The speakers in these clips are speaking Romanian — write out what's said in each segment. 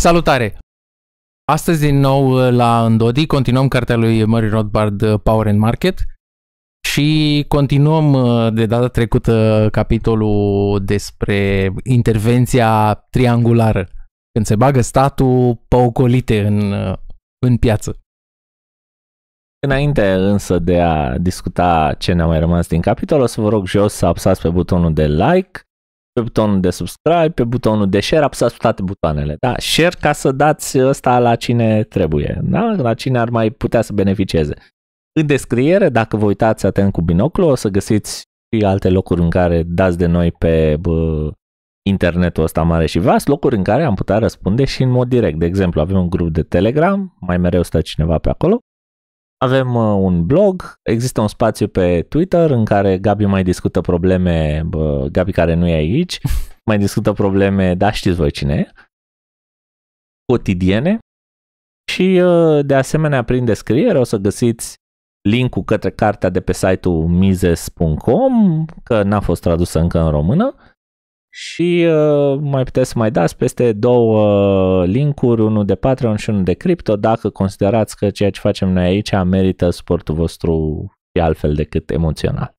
Salutare! Astăzi din nou uh, la Îndodi continuăm cartea lui Murray Rothbard uh, Power and Market și continuăm uh, de data trecută capitolul despre intervenția triangulară când se bagă statul pe ocolite în, în piață. Înainte însă de a discuta ce ne-a mai rămas din capitol, o să vă rog jos să apsați pe butonul de like pe butonul de subscribe, pe butonul de share, apăsați toate butoanele. Da? Share ca să dați ăsta la cine trebuie, da? la cine ar mai putea să beneficieze. În descriere, dacă vă uitați atent cu binoclu, o să găsiți și alte locuri în care dați de noi pe bă, internetul ăsta mare și vast, locuri în care am putea răspunde și în mod direct. De exemplu, avem un grup de Telegram, mai mereu stă cineva pe acolo, avem uh, un blog, există un spațiu pe Twitter în care Gabi mai discută probleme, bă, Gabi care nu e aici, mai discută probleme, da știți voi cine e, cotidiene și uh, de asemenea prin descriere o să găsiți linkul către cartea de pe site-ul mises.com, că n-a fost tradusă încă în română, și uh, mai puteți să mai dați peste două linkuri, unul de Patreon și unul de cripto, dacă considerați că ceea ce facem noi aici merită suportul vostru și altfel decât emoțional.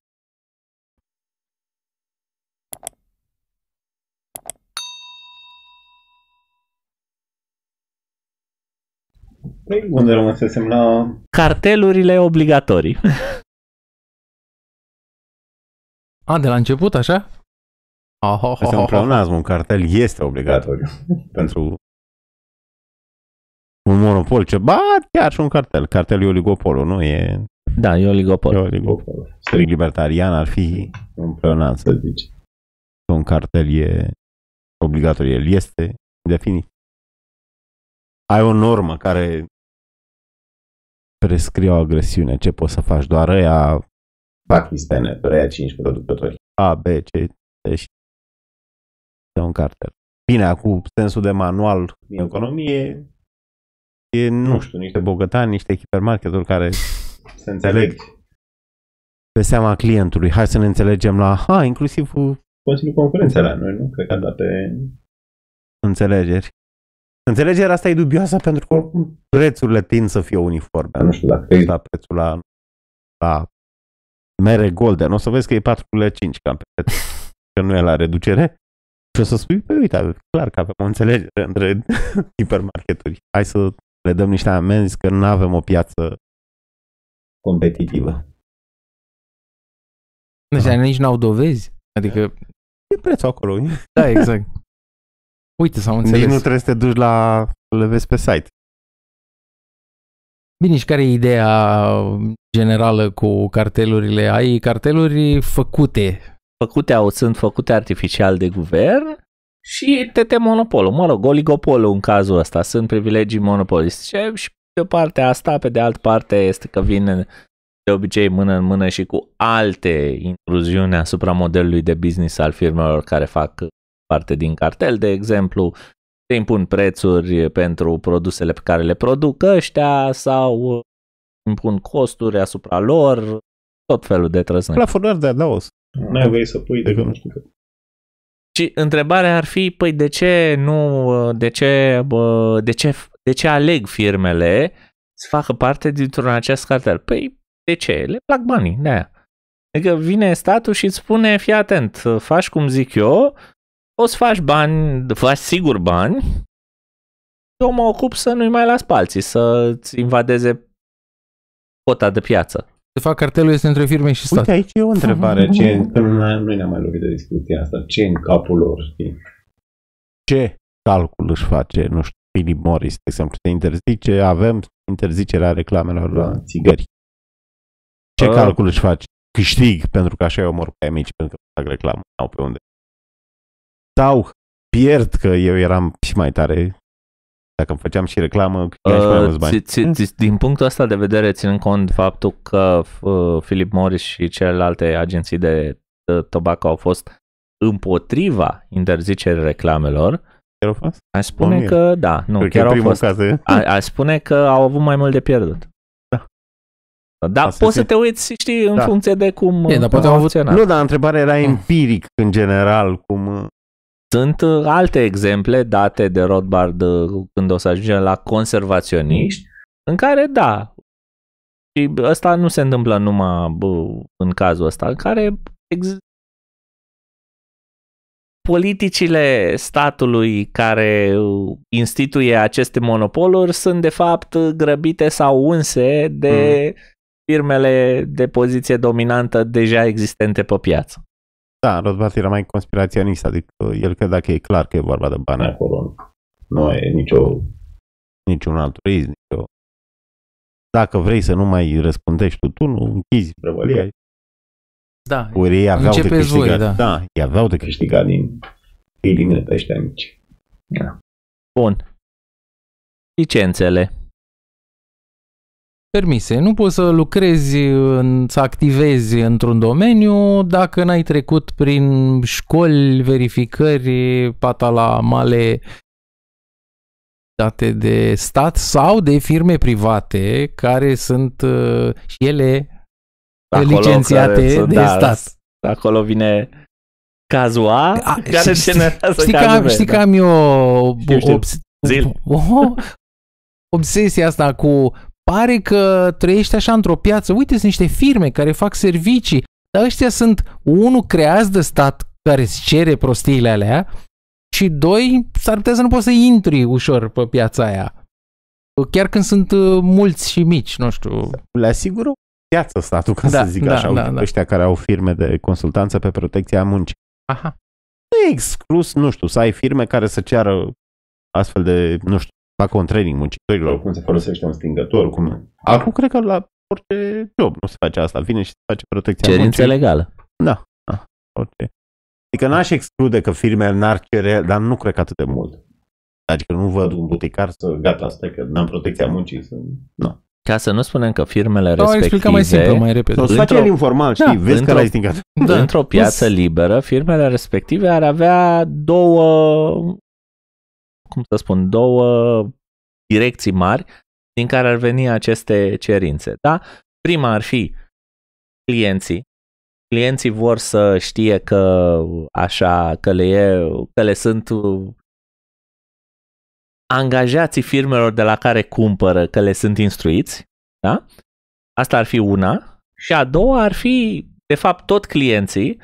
Păi, unde rămăsesem la... Cartelurile obligatorii. A, de la început, așa? Oh, oh, oh, este un pleonazm, un cartel este obligatoriu pentru un monopol, ce ba, chiar și un cartel. Cartelul e oligopolul, nu? E... Da, e oligopol. E oligopol. Strict libertarian ar fi un pleonazm, să zici. Un cartel e obligatoriu, el este definit. Ai o normă care prescrie o agresiune, ce poți să faci, doar aia... Pac hispene, ăia 5 producători. A, B, C, deci un cartel. Bine, cu sensul de manual din economie e, nu știu, niște bogătani, niște hipermarketuri care se înțeleg pe seama clientului. Hai să ne înțelegem la, ha, inclusiv Consiliul Concurenței la noi, nu? Cred că date Înțelegeri. Înțelegerea asta e dubioasă pentru că oricum prețurile tind să fie uniforme. Nu știu dacă e... La prețul la, la mere golden. O să vezi că e 4,5 cam pe preț, că nu e la reducere. Și o să spui, păi uite, clar că avem o înțelegere între hipermarketuri. Hai să le dăm niște amenzi că nu avem o piață competitivă. Deci da. nici n-au dovezi. Adică... E prețul acolo. Da, exact. Uite, s-au înțeles. Nici nu trebuie să te duci la... le vezi pe site. Bine, și care e ideea generală cu cartelurile? Ai carteluri făcute făcute au, sunt făcute artificial de guvern și tete monopolul, mă rog, oligopolul în cazul ăsta, sunt privilegii monopolistice și pe o parte asta, pe de altă parte este că vin de obicei mână în mână și cu alte intruziuni asupra modelului de business al firmelor care fac parte din cartel, de exemplu, se impun prețuri pentru produsele pe care le produc ăștia sau impun costuri asupra lor, tot felul de trăsnări. La de adaos. Nu ai da. voie să pui de că nu știu că. Și întrebarea ar fi, păi de ce nu, de ce, bă, de ce, de ce aleg firmele să facă parte dintr-un acest cartel? Păi de ce? Le plac banii, de aia. Adică vine statul și îți spune, fii atent, faci cum zic eu, o să faci bani, faci sigur bani, eu mă ocup să nu-i mai las palții, să-ți invadeze cota de piață. De fapt, cartelul este între firme și stat. Uite, aici e o întrebare. Mhm. Ce, că noi ne-am mai lovit de discuția asta. Ce în capul lor? Știi? Ce calcul își face, nu știu, Philip Morris, de exemplu, te interzice, avem interzicerea reclamelor la da. țigări. Ce A. Uh. calcul își face? Câștig, pentru că așa eu omor pe amici pentru că fac reclamă, au pe unde. Sau pierd, că eu eram și mai tare dacă îmi făceam și reclamă, uh, și mai mulți bani. Uh, ți, ți, din punctul ăsta de vedere, ținând cont faptul că uh, Philip Morris și celelalte agenții de uh, tobac au fost împotriva interzicerii reclamelor, Chiar au fost? Aș spune Bun, că da, nu, Cred chiar au fost. Caz, eh? a, aș spune că au avut mai mult de pierdut. Da. Dar Asta poți se... să te uiți, știi, în da. funcție de cum e, dar poate au uh, avut... Nu, dar întrebarea era da. empiric, în general, cum... Uh, sunt uh, alte exemple date de Rothbard uh, când o să ajungem la conservaționiști, în care, da, și ăsta nu se întâmplă numai bă, în cazul ăsta, în care ex- politicile statului care uh, instituie aceste monopoluri sunt de fapt grăbite sau unse de mm. firmele de poziție dominantă deja existente pe piață. Da, Rothbard era mai conspiraționist, adică el credea că e clar că e vorba de bani. Acolo nu e nicio... Niciun altruism, nicio... Dacă vrei să nu mai răspundești tu, tu nu închizi. Prăvălia. Da, Ori ei aveau de câștigat. Voi, da. da, ei aveau de câștigat din filmele pe ăștia mici. Da. Bun. Licențele permise. Nu poți să lucrezi, să activezi într-un domeniu dacă n-ai trecut prin școli, verificări, male date de stat sau de firme private care sunt uh, și ele acolo licențiate care, de da, stat. Acolo vine cazul A, A care știi, generează știi, cazul că, B, știi da. că am eu știu, știu. Obs- Zil. obsesia asta cu pare că trăiești așa într-o piață. Uite, sunt niște firme care fac servicii, dar ăștia sunt, unul, creați de stat care îți cere prostiile alea și, doi, s-ar putea să nu poți să intri ușor pe piața aia. Chiar când sunt uh, mulți și mici, nu știu. Le asigur o piață statul, ca da, să zic da, așa, da, da. ăștia care au firme de consultanță pe protecția muncii. Aha. Nu e exclus, nu știu, să ai firme care să ceară astfel de, nu știu, facă un training muncitorilor. cum se folosește un stingător. Cum... Acum cred că la orice job nu se face asta. Vine și se face protecția Cerință muncii. legală. Da. da. Orice. Adică n-aș exclude că firmele n-ar cere, dar nu cred că atât de mult. Adică nu văd un buticar să gata, asta că n-am protecția muncii. Să... Nu. Ca să nu spunem că firmele respective... respective... mai simplu, mai repede. să faci el informal, știi, da, vezi că l-ai stingat. Da, da. Într-o piață liberă, firmele respective ar avea două cum să spun, două direcții mari din care ar veni aceste cerințe. Da? Prima ar fi clienții. Clienții vor să știe că așa, că le, e, că le sunt angajații firmelor de la care cumpără, că le sunt instruiți. Da? Asta ar fi una. Și a doua ar fi, de fapt, tot clienții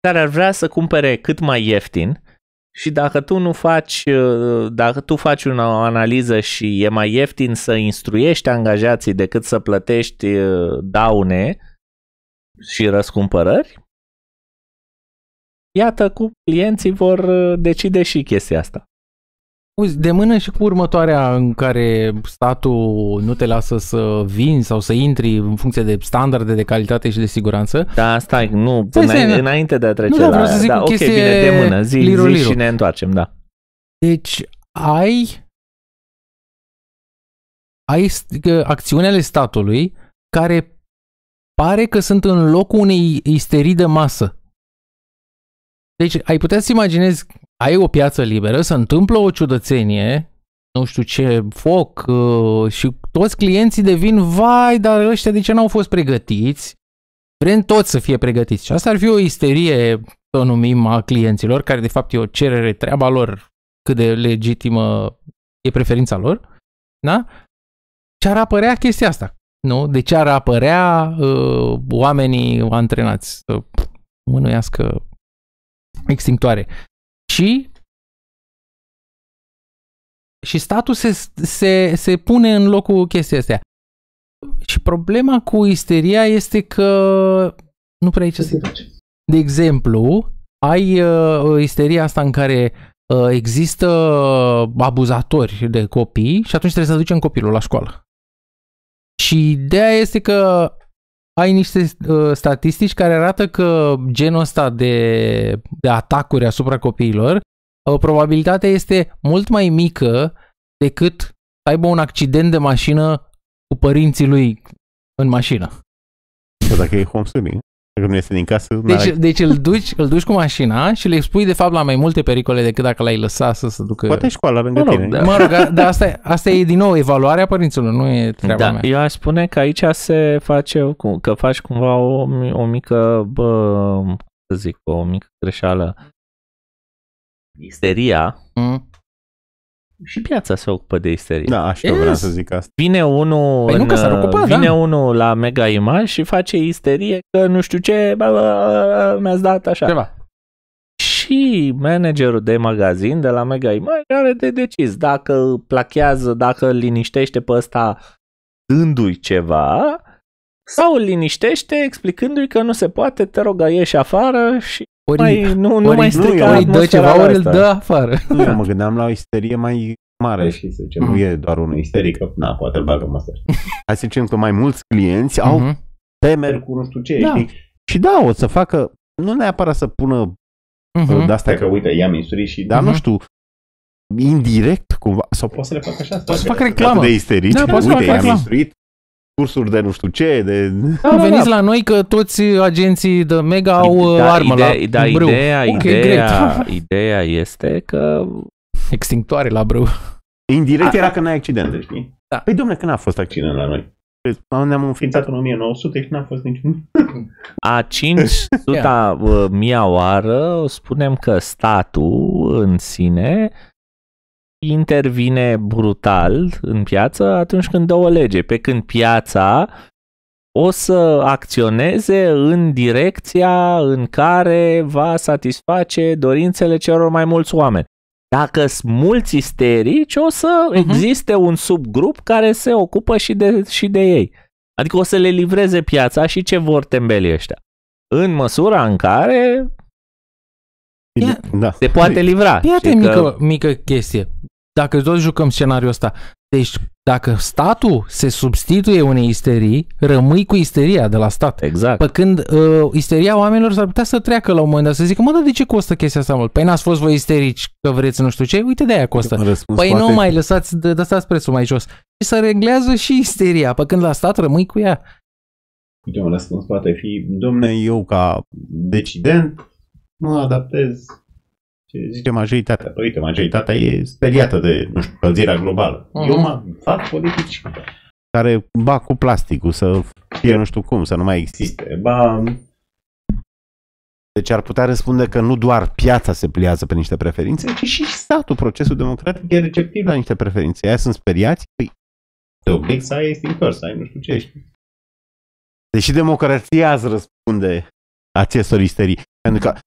care ar vrea să cumpere cât mai ieftin și dacă tu nu faci, uh, dacă tu faci o analiză și e mai ieftin să instruiești angajații decât să plătești uh, daune și răscumpărări, iată cu clienții vor uh, decide și chestia asta. Uzi, de mână și cu următoarea în care statul nu te lasă să vin sau să intri în funcție de standarde de calitate și de siguranță. Da, stai, nu, stai, stai, înainte, înainte de a trece nu, da, la vreau să zic da, ok, bine, de mână, zi, liru, zi liru. și ne întoarcem, da. Deci ai ai acțiunile statului care pare că sunt în locul unei isterii de masă. Deci ai putea să imaginezi ai o piață liberă, se întâmplă o ciudățenie, nu știu ce, foc uh, și toți clienții devin, vai, dar ăștia de ce n-au fost pregătiți? Vrem toți să fie pregătiți și asta ar fi o isterie, să o numim, a clienților, care de fapt e o cerere, treaba lor, cât de legitimă e preferința lor, da? Ce ar apărea chestia asta? Nu? De ce ar apărea uh, oamenii antrenați să mânuiască extintoare? și și statul se, se, se pune în locul chestia astea. Și problema cu isteria este că nu prea aici ce să De exemplu, ai uh, isteria asta în care uh, există abuzatori de copii și atunci trebuie să ducem copilul la școală. Și ideea este că ai niște uh, statistici care arată că genul ăsta de, de atacuri asupra copiilor, uh, probabilitatea este mult mai mică decât să aibă un accident de mașină cu părinții lui în mașină. Păi dacă e homeschooling. Dacă nu este din casă... Deci, n-are... deci îl, duci, îl duci cu mașina și le expui de fapt la mai multe pericole decât dacă l-ai lăsat să se ducă... Poate școala lângă mă tine. Da. Mă rog, dar asta, asta e din nou evaluarea părinților, nu e treaba da, mea. Eu aș spune că aici se face, că faci cumva o, o mică, bă, să zic, o mică greșeală. Isteria mm și piața se ocupă de isterie. Da, și yes. vreau să zic asta. Vine unul păi în, nu că s-ar ocupa, uh, da. vine da. unul la Mega Image și face isterie că nu știu ce, bă, bă, mi-ați dat așa. Ceva. Și managerul de magazin de la Mega Image are de decis dacă plachează, dacă liniștește pe ăsta dându-i ceva, sau îl liniștește explicându-i că nu se poate, te rog, ieși afară și ori, mai, nu, ori, nu mai strică nu, ori dă ceva, ori îl dă afară. Nu, da. mă gândeam la o isterie mai mare păi și să zicem, nu mm. e doar un isteric, că na, poate îl bagă măsă. Hai să zicem că mai mulți clienți au mhm. temeri cu nu știu ce, da. știi? Și da, o să facă, nu neapărat să pună uh-huh. Mhm. de astea. că, uite, i-am insurit și, da, uh-huh. nu mhm. știu, indirect cumva, sau poate să le facă așa. Poate să facă reclamă. De isterici, da, uite, i-am instruit, cursuri de nu știu ce, de... Da, da, veniți da. la noi că toți agenții de Mega au uh, da, armă ide- la da, brâu. Ideea, okay, ideea, ideea este că... Extinctoare la brâu. Indirect A, era că n-ai accidente, știi? Da. Păi domne, când a fost accident la noi? Păi, ne-am înființat în 1900 și n-a fost niciun. A 500-a uh, mia oară spunem că statul în sine intervine brutal în piață atunci când dă o lege, pe când piața o să acționeze în direcția în care va satisface dorințele celor mai mulți oameni. Dacă sunt mulți isterici, o să uh-huh. existe un subgrup care se ocupă și de, și de ei. Adică o să le livreze piața și ce vor tembeli ăștia. În măsura în care Ia, da. poate livra. Iată mică, că... mică chestie dacă tot jucăm scenariul ăsta, deci dacă statul se substituie unei isterii, rămâi cu isteria de la stat. Exact. Pe când uh, isteria oamenilor s-ar putea să treacă la un moment dat, să zică, mă, dar de ce costă chestia asta mult? Păi n-ați fost voi isterici că vreți nu știu ce, uite de aia costă. Răspuns, păi poate... nu mai lăsați, lăsați prețul mai jos. Și să reglează și isteria, pe când la stat rămâi cu ea. Uite, un răspuns poate fi, domne, eu ca decident mă adaptez ce zice majoritatea. Păi, uite, majoritatea e speriată de, nu știu, încălzirea globală. Uh-huh. Eu mă fac politici care ba cu plasticul, să fie nu știu cum, să nu mai existe. Ba... Deci ar putea răspunde că nu doar piața se pliază pe niște preferințe, ci și statul, procesul democratic e receptiv la niște preferințe. Aia sunt speriați, păi te oblig să ai stintor, să ai nu știu ce ești. Deși democrația îți răspunde acestor isterii. Pentru că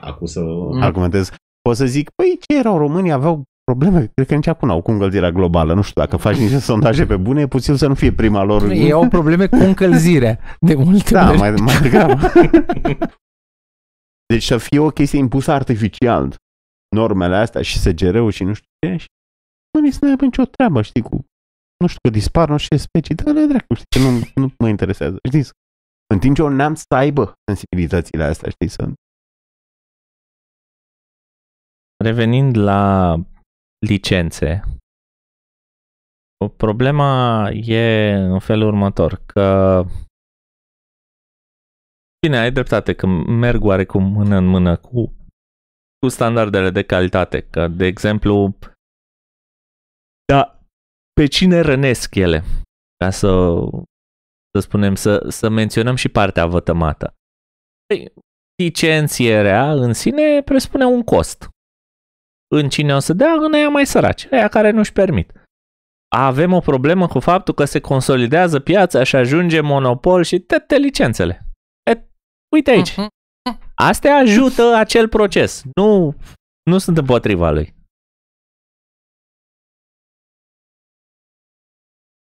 acum să mm. argumentez. Pot să zic, păi ce erau românii, aveau probleme, cred că nici acum au cu încălzirea globală. Nu știu, dacă faci niște sondaje pe bune, e puțin să nu fie prima lor. Ei păi, au probleme cu încălzirea, de multe da, ori. Da, mai, mai degrabă. deci să fie o chestie impusă artificial, normele astea și SGR-ul și nu știu ce, și măi, să nu aibă nicio treabă, știi, cu nu știu că dispar, nu știu ce specii, dar le dracu, știi, că nu, nu mă interesează, știi? În timp ce o neam să aibă sensibilitățile astea, știi, sunt Revenind la licențe, problema e în felul următor, că Bine, ai dreptate că merg oarecum mână în mână cu, cu standardele de calitate, că, de exemplu, da, pe cine rănesc ele? Ca să, să spunem, să, să menționăm și partea vătămată. Păi, licențierea în sine presupune un cost în cine o să dea, în aia mai săraci, aia care nu-și permit. Avem o problemă cu faptul că se consolidează piața și ajunge monopol și toate licențele. E, uite aici. Mhm. Astea ajută acel proces. Nu, nu sunt împotriva lui.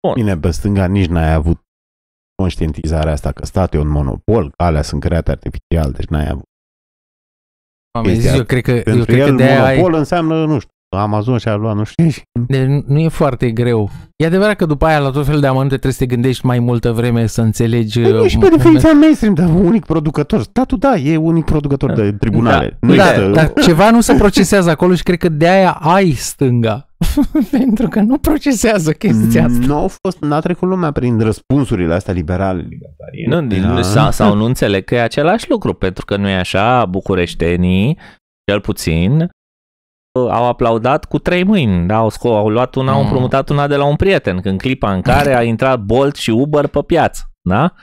Bun. Bine, pe stânga nici n-ai avut conștientizarea asta că statul e un monopol, că alea sunt create artificial, deci n-ai avut am zis, eu cred că, eu cred că de monopol ai... înseamnă, nu știu, Amazon și-a luat nu știu Deci nu e foarte greu. E adevărat că după aia la tot felul de amănunte trebuie să te gândești mai multă vreme să înțelegi... Păi, nu uh, și pe definiția mainstream, dar unic producător. Statul da, da, e unic producător de tribunale. Da, nu da, există... dar ceva nu se procesează acolo și cred că de aia ai stânga. pentru că nu procesează chestia asta. Nu au fost, n-a trecut lumea prin răspunsurile astea liberale libertariene. Nu, din, da. sau, sau nu înțeleg că e același lucru, pentru că nu e așa, bucureștenii, cel puțin, uh, au aplaudat cu trei mâini, da? au, sco- au luat una, mm. au împrumutat una de la un prieten, în clipa în care a intrat Bolt și Uber pe piață, da?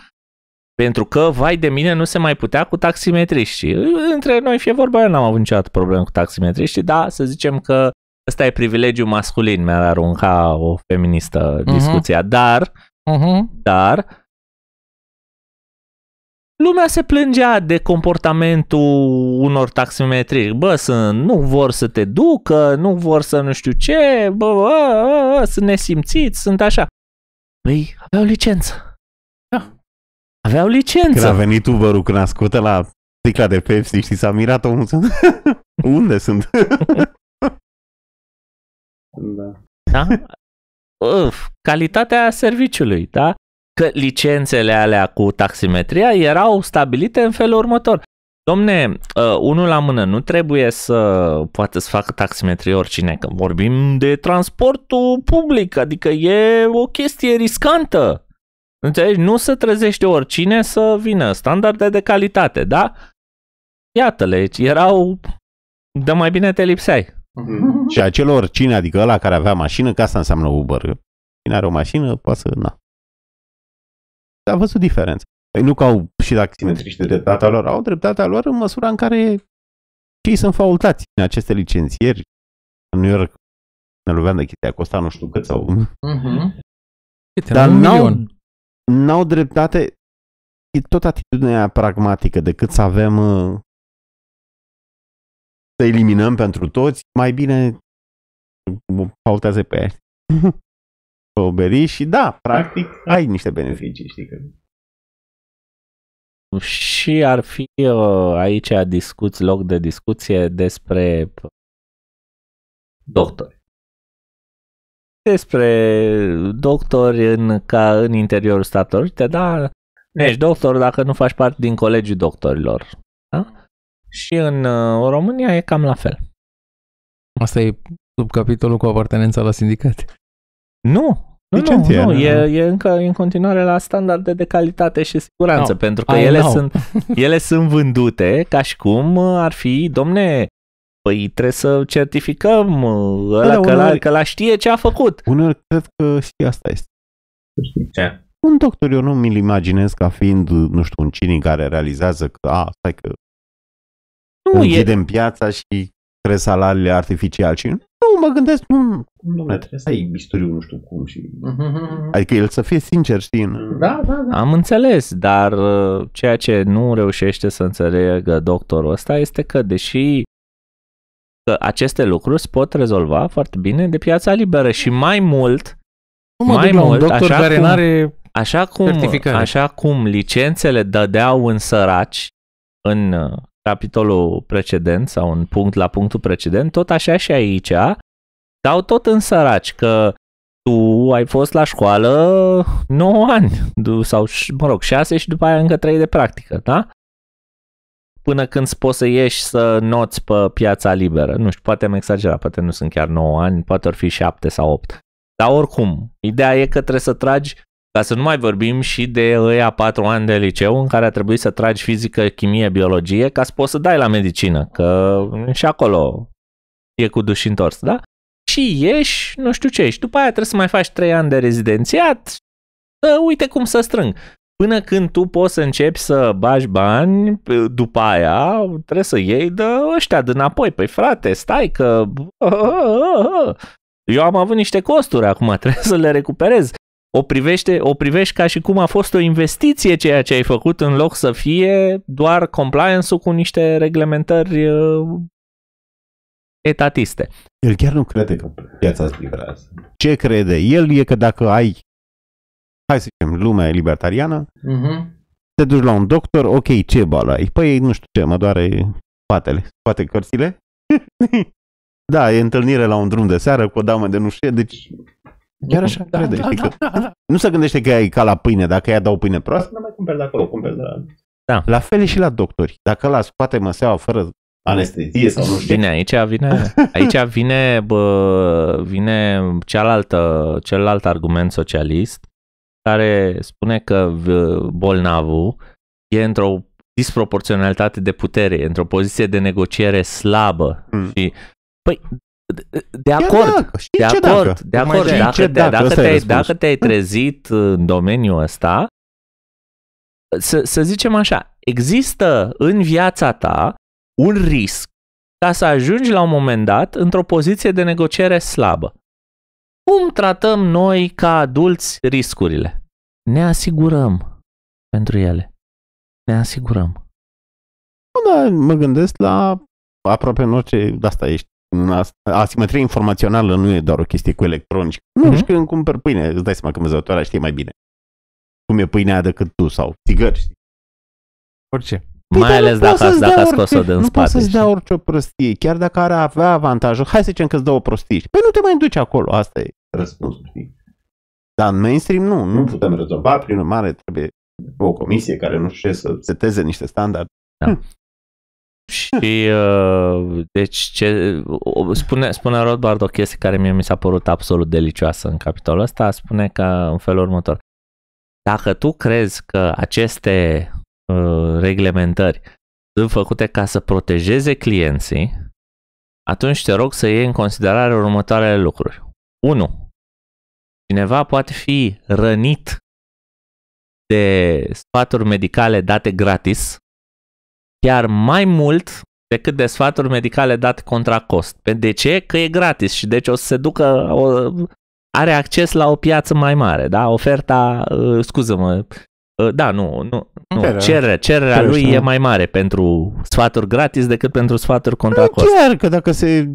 Pentru că, vai de mine, nu se mai putea cu taximetriștii. Între noi fie vorba, eu n-am avut niciodată probleme cu taximetriștii, dar să zicem că Ăsta e privilegiu masculin, mi-ar arunca o feministă uh-huh. discuția. Dar, uh-huh. dar, lumea se plângea de comportamentul unor taximetri. Bă, sunt, nu vor să te ducă, nu vor să nu știu ce, bă, bă, bă sunt nesimțiți, sunt așa. Păi, aveau licență. Da. Aveau licență. Când a venit Uber-ul când a la sticla de Pepsi, și s-a mirat omul. Unde sunt? Da. da? Uf, calitatea serviciului, da? Că licențele alea cu taximetria erau stabilite în felul următor. Domne, ă, unul la mână, nu trebuie să poată să facă taximetrie oricine, că vorbim de transportul public, adică e o chestie riscantă. Înțelegi? Nu se trezește oricine să vină. Standarde de calitate, da? Iată-le, erau Dă mai bine te lipseai. Mhm. Și acel oricine, adică ăla care avea mașină, că asta înseamnă Uber. Cine are o mașină, poate să... Na. A văzut diferență. Păi nu că au și taximetriști de dreptatea lor, au dreptatea lor în măsura în care cei sunt faultați în aceste licențieri. În New York ne luveam de chestia, costa nu știu cât sau... Mm-hmm. Câte, Dar n-au, n-au dreptate, e tot atitudinea pragmatică decât să avem uh, să eliminăm pentru toți, mai bine pautează pe aia. o și da, practic da. ai niște beneficii, știi că... Și ar fi uh, aici a discuți, loc de discuție despre doctori. Despre doctori în, ca în interiorul Statelor Te da, ești deci, doctor dacă nu faci parte din colegiul doctorilor. Da? Și în uh, România e cam la fel. Asta e sub capitolul cu apartenența la sindicat. Nu, nu, nu, nu, nu, e, e încă în continuare la standarde de calitate și siguranță, no, pentru că I ele know. sunt, ele sunt vândute ca și cum ar fi, domne, păi trebuie să certificăm uh, da, ăla da, că, uneori, la, că la știe ce a făcut. Unul cred că și asta este. Ce? Un doctor eu nu mi-l imaginez ca fiind, nu știu, un cinic care realizează că, a, stai că nu Închidem e... piața și crezi salariile artificial și nu mă gândesc, nu, Dom'le, trebuie să ai bisturiu nu știu cum și... Adică el să fie sincer, știi? Da, da, da. Am înțeles, dar uh, ceea ce nu reușește să înțeleagă doctorul ăsta este că deși că aceste lucruri se pot rezolva foarte bine de piața liberă și mai mult nu mai mult, un doctor așa care cum, n-are așa cum, așa cum licențele dădeau în săraci în uh, capitolul precedent sau un punct la punctul precedent, tot așa și aici, dau tot în săraci că tu ai fost la școală 9 ani sau, mă rog, 6 și după aia încă 3 de practică, da? Până când poți să ieși să noți pe piața liberă. Nu știu, poate am exagerat, poate nu sunt chiar 9 ani, poate ar fi 7 sau 8. Dar oricum, ideea e că trebuie să tragi ca să nu mai vorbim și de ăia patru ani de liceu în care a trebuit să tragi fizică, chimie, biologie ca să poți să dai la medicină, că și acolo e cu duș întors, da? Și ieși, nu știu ce ești. După aia trebuie să mai faci trei ani de rezidențiat, să uite cum să strâng. Până când tu poți să începi să bagi bani, după aia trebuie să iei de ăștia de înapoi. Păi frate, stai că... Oh, oh, oh, Eu am avut niște costuri, acum trebuie să le recuperez o, privește, o privești ca și cum a fost o investiție ceea ce ai făcut în loc să fie doar compliance-ul cu niște reglementări uh, etatiste. El chiar nu crede că piața se livrează. Ce crede? El e că dacă ai, hai să zicem, lumea libertariană, uh-huh. te duci la un doctor, ok, ce boală ai? Păi, nu știu ce, mă doare spatele, spate cărțile. da, e întâlnire la un drum de seară cu o damă de nu știu, deci Chiar așa da, crede, da, da, da, da. Nu se gândește că e ca la pâine, dacă ea dau pâine proastă, nu mai cumperi de acolo, cumperi de la... Da. La fel e și la doctori. Dacă la scoate măseaua fără anestezie sau nu știu. Bine, aici vine, aici vine, bă, vine cealaltă, celălalt argument socialist care spune că bolnavul e într-o disproporționalitate de putere, într-o poziție de negociere slabă mm. și Păi, de acord, dacă, de acord, de acord. Dacă, ce te, dacă, te-ai, dacă te-ai păi- trezit în domeniul ăsta, să, să zicem așa, există în viața ta un risc ca să ajungi la un moment dat într-o poziție de negociere slabă. Cum tratăm noi ca adulți riscurile? Ne asigurăm pentru ele. Ne asigurăm. Da, mă gândesc la aproape în orice, de asta ești asimetria informațională nu e doar o chestie cu electronici. Nu, mm-hmm. și când cumperi pâine, îți dai seama că vânzătoarea știe mai bine cum e pâinea decât tu sau țigări, Orice. Păi mai ales dacă, dacă, dacă orice, scos-o de în nu spate. Nu poți să-ți dea orice prostie, chiar dacă ar avea avantajul. Hai să zicem că ți dă o prostie. Păi nu te mai duci acolo, asta e răspunsul. Dar în mainstream nu. Nu putem rezolva, prin urmare trebuie o comisie care nu știe să seteze niște standarde. Da. Hm. Și uh, deci ce, spune, spune Rothbard o chestie care mie mi s-a părut absolut delicioasă în capitolul ăsta, spune că în felul următor. Dacă tu crezi că aceste uh, reglementări sunt făcute ca să protejeze clienții, atunci te rog să iei în considerare următoarele lucruri. 1. Cineva poate fi rănit de sfaturi medicale date gratis chiar mai mult decât de sfaturi medicale date contra cost. De ce? Că e gratis și deci o să se ducă, o, are acces la o piață mai mare, da? Oferta, uh, scuză-mă, uh, da, nu, nu, nu. Cererea, cererea, cererea lui e mai mare pentru sfaturi gratis decât pentru sfaturi contra cost. Chiar că dacă se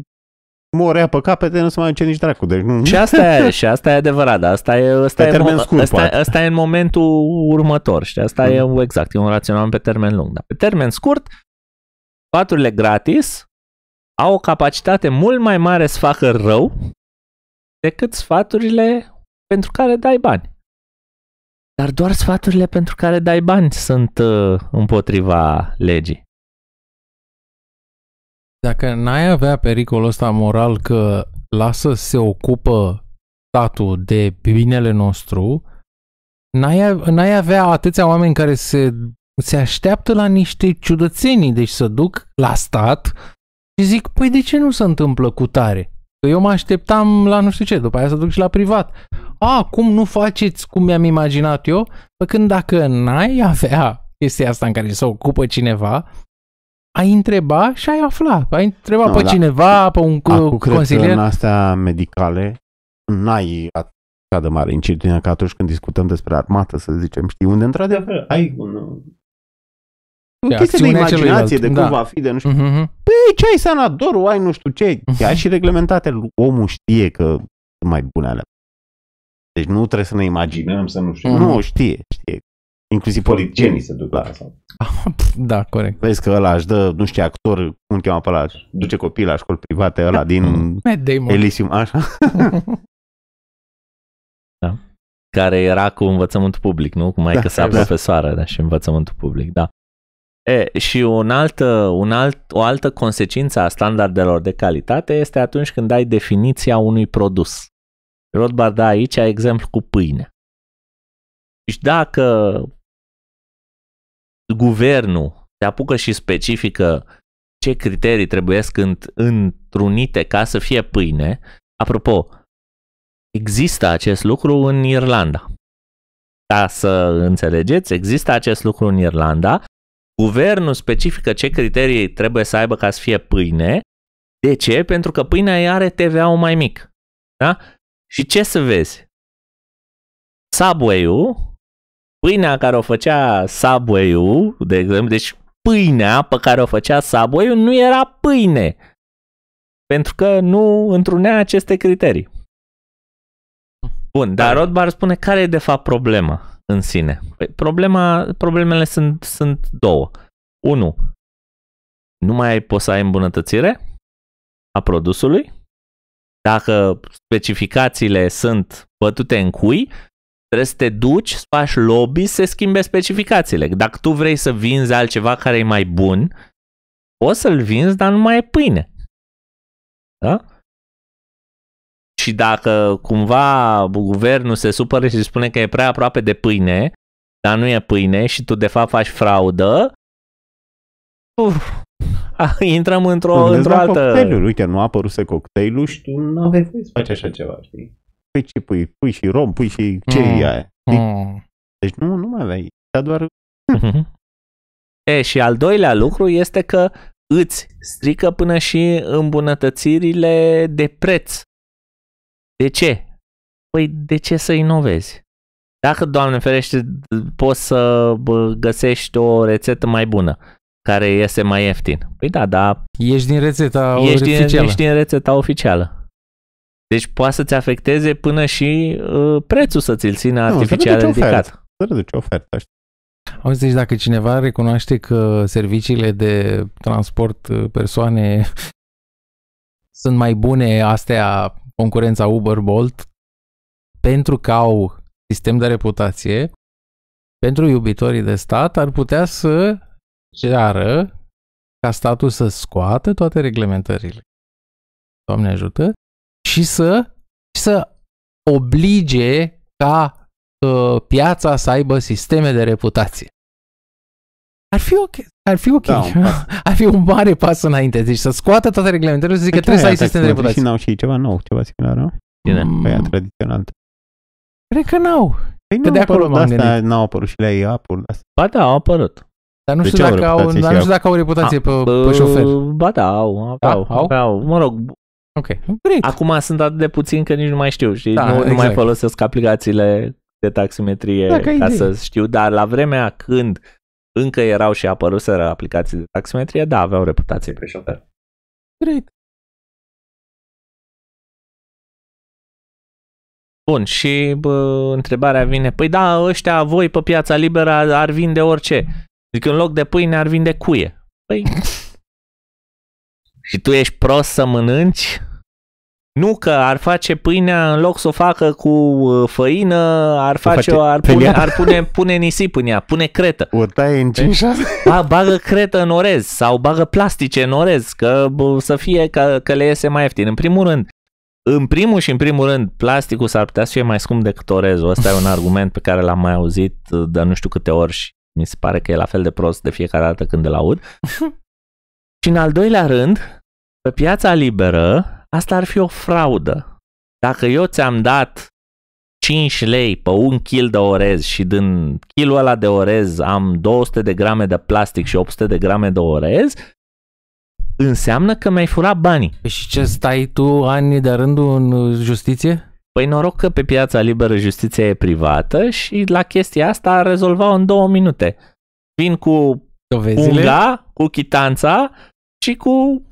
morea pe capete, nu se mai duce nici dracu. Deci nu... Și asta e, și asta e adevărat, asta e, asta pe e, termen scurt, asta, e, asta e în momentul următor, și Asta mm. e exact, e un rațional pe termen lung. Dar pe termen scurt, paturile gratis au o capacitate mult mai mare să facă rău decât sfaturile pentru care dai bani. Dar doar sfaturile pentru care dai bani sunt uh, împotriva legii. Dacă n-ai avea pericolul ăsta moral că lasă se ocupă statul de binele nostru, n-ai, n-ai avea atâția oameni care se, se așteaptă la niște ciudățenii, deci să duc la stat și zic, păi de ce nu se întâmplă cu tare? Că eu mă așteptam la nu știu ce, după aia să duc și la privat. A, cum nu faceți cum mi-am imaginat eu? Păi când dacă n-ai avea chestia asta în care se ocupă cineva, ai întreba și ai afla. Ai întreba no, pe da. cineva, pe un Acu consilier. Cred că în astea medicale n-ai atât de mare incertitudine ca atunci când discutăm despre armată, să zicem, știi, unde într-adevăr da, ai un de chestie de imaginație, de cum da. va fi, de nu știu. Uh-huh. Păi ce ai sanatorul, ai nu știu ce, uh-huh. ai și reglementate. Omul știe că sunt mai bune alea. Deci nu trebuie să ne imaginăm să nu știu. Uh-huh. Nu, știe, știe. Inclusiv politicienii se duc la asta. Da, corect. Vezi că ăla își dă, nu știu, actor, cum cheamă pe ăla, duce copii la școli private, ăla da. din Elysium, așa. da. Care era cu învățământul public, nu? Cu mai da, sa da. profesoară, da, și învățământul public, da. E, și un alt, un alt, o altă consecință a standardelor de calitate este atunci când ai definiția unui produs. Rothbard da aici exemplu cu pâine. Și deci dacă guvernul se apucă și specifică ce criterii trebuie întrunite ca să fie pâine, apropo, există acest lucru în Irlanda. Ca să înțelegeți, există acest lucru în Irlanda. Guvernul specifică ce criterii trebuie să aibă ca să fie pâine. De ce? Pentru că pâinea are TVA-ul mai mic. Da? Și ce să vezi? Subway-ul pâinea care o făcea Subway-ul, de exemplu, deci pâinea pe care o făcea Subway-ul nu era pâine, pentru că nu întrunea aceste criterii. Bun, dar da. Rodbar spune care e de fapt problema în sine. Păi problema, problemele sunt, sunt două. Unu, nu mai poți să ai îmbunătățire a produsului. Dacă specificațiile sunt bătute în cui, Trebuie să te duci, să faci lobby, să schimbe specificațiile. Dacă tu vrei să vinzi altceva care e mai bun, o să-l vinzi, dar nu mai e pâine. Da? Și dacă cumva guvernul se supără și spune că e prea aproape de pâine, dar nu e pâine și tu de fapt faci fraudă, uf, intrăm într-o, într-o altă... Cocktailul. Uite, nu a apăruse cocktailul și tu nu aveai voie să faci așa ceva, știi? Păi ce pui? Pui și rom, pui și ce mm. e aia? Mm. Deci nu, nu mai aveai. dar. doar... Mm-hmm. E, și al doilea lucru este că îți strică până și îmbunătățirile de preț. De ce? Păi de ce să inovezi? Dacă, Doamne ferește, poți să găsești o rețetă mai bună, care este mai ieftin. Păi da, da. Ești din rețeta ești oficială. Din, ești din rețeta oficială. Deci poate să-ți afecteze până și uh, prețul să ți-l țină nu, artificial se ridicat. Să reduce oferta. Auzi, deci dacă cineva recunoaște că serviciile de transport uh, persoane sunt mai bune astea concurența Uber-Bolt pentru că au sistem de reputație, pentru iubitorii de stat ar putea să ceară ca statul să scoată toate reglementările. Doamne ajută! și să, și să oblige ca uh, piața să aibă sisteme de reputație. Ar fi ok. Ar fi ok. Da, ar fi un mare pas înainte. Deci să scoată toate reglementările și să zică că păi trebuie să ai sistem de reputație. Și n-au și ceva nou, ceva similar, nu? Bine. Păi mm. tradițional. Cred că n-au. Păi că de acolo m-am asta, N-au apărut și la ei apul. Ba da, au apărut. Dar nu, știu dacă, au, dar nu știu dacă au reputație A, pe, pe șofer. Ba da, au, au, au, da, au. Mă rog, Ok, great. Acum sunt atât de puțin că nici nu mai știu, știi? Da, nu, exact. nu mai exact. folosesc aplicațiile de taximetrie da, ca, ca idei. să știu, dar la vremea când încă erau și apăruseră aplicații de taximetrie, da, aveau reputație pe șofer. Great. Bun, și bă, întrebarea vine, păi da, ăștia voi pe piața liberă ar vinde orice. Zic, în loc de pâine ar vinde cuie. Păi, Și tu ești prost să mănânci? Nu că ar face pâinea în loc să o facă cu uh, făină, ar face, o, ar, pune, ar pune, pune nisip în ea, pune cretă. O tai în 5 ba, Bagă cretă în orez sau bagă plastice în orez, că bă, să fie că, că le iese mai ieftin. În primul rând, în primul și în primul rând, plasticul s-ar putea să fie mai scump decât orezul. Asta e un argument pe care l-am mai auzit uh, de nu știu câte ori și mi se pare că e la fel de prost de fiecare dată când îl aud. Și în al doilea rând, pe piața liberă, asta ar fi o fraudă. Dacă eu ți-am dat 5 lei pe un kil de orez și din kilul ăla de orez am 200 de grame de plastic și 800 de grame de orez, înseamnă că mi-ai furat banii. Păi și ce stai tu ani de rândul în justiție? Păi noroc că pe piața liberă justiția e privată și la chestia asta ar rezolva în două minute. Vin cu Dovezile? punga, cu chitanța și cu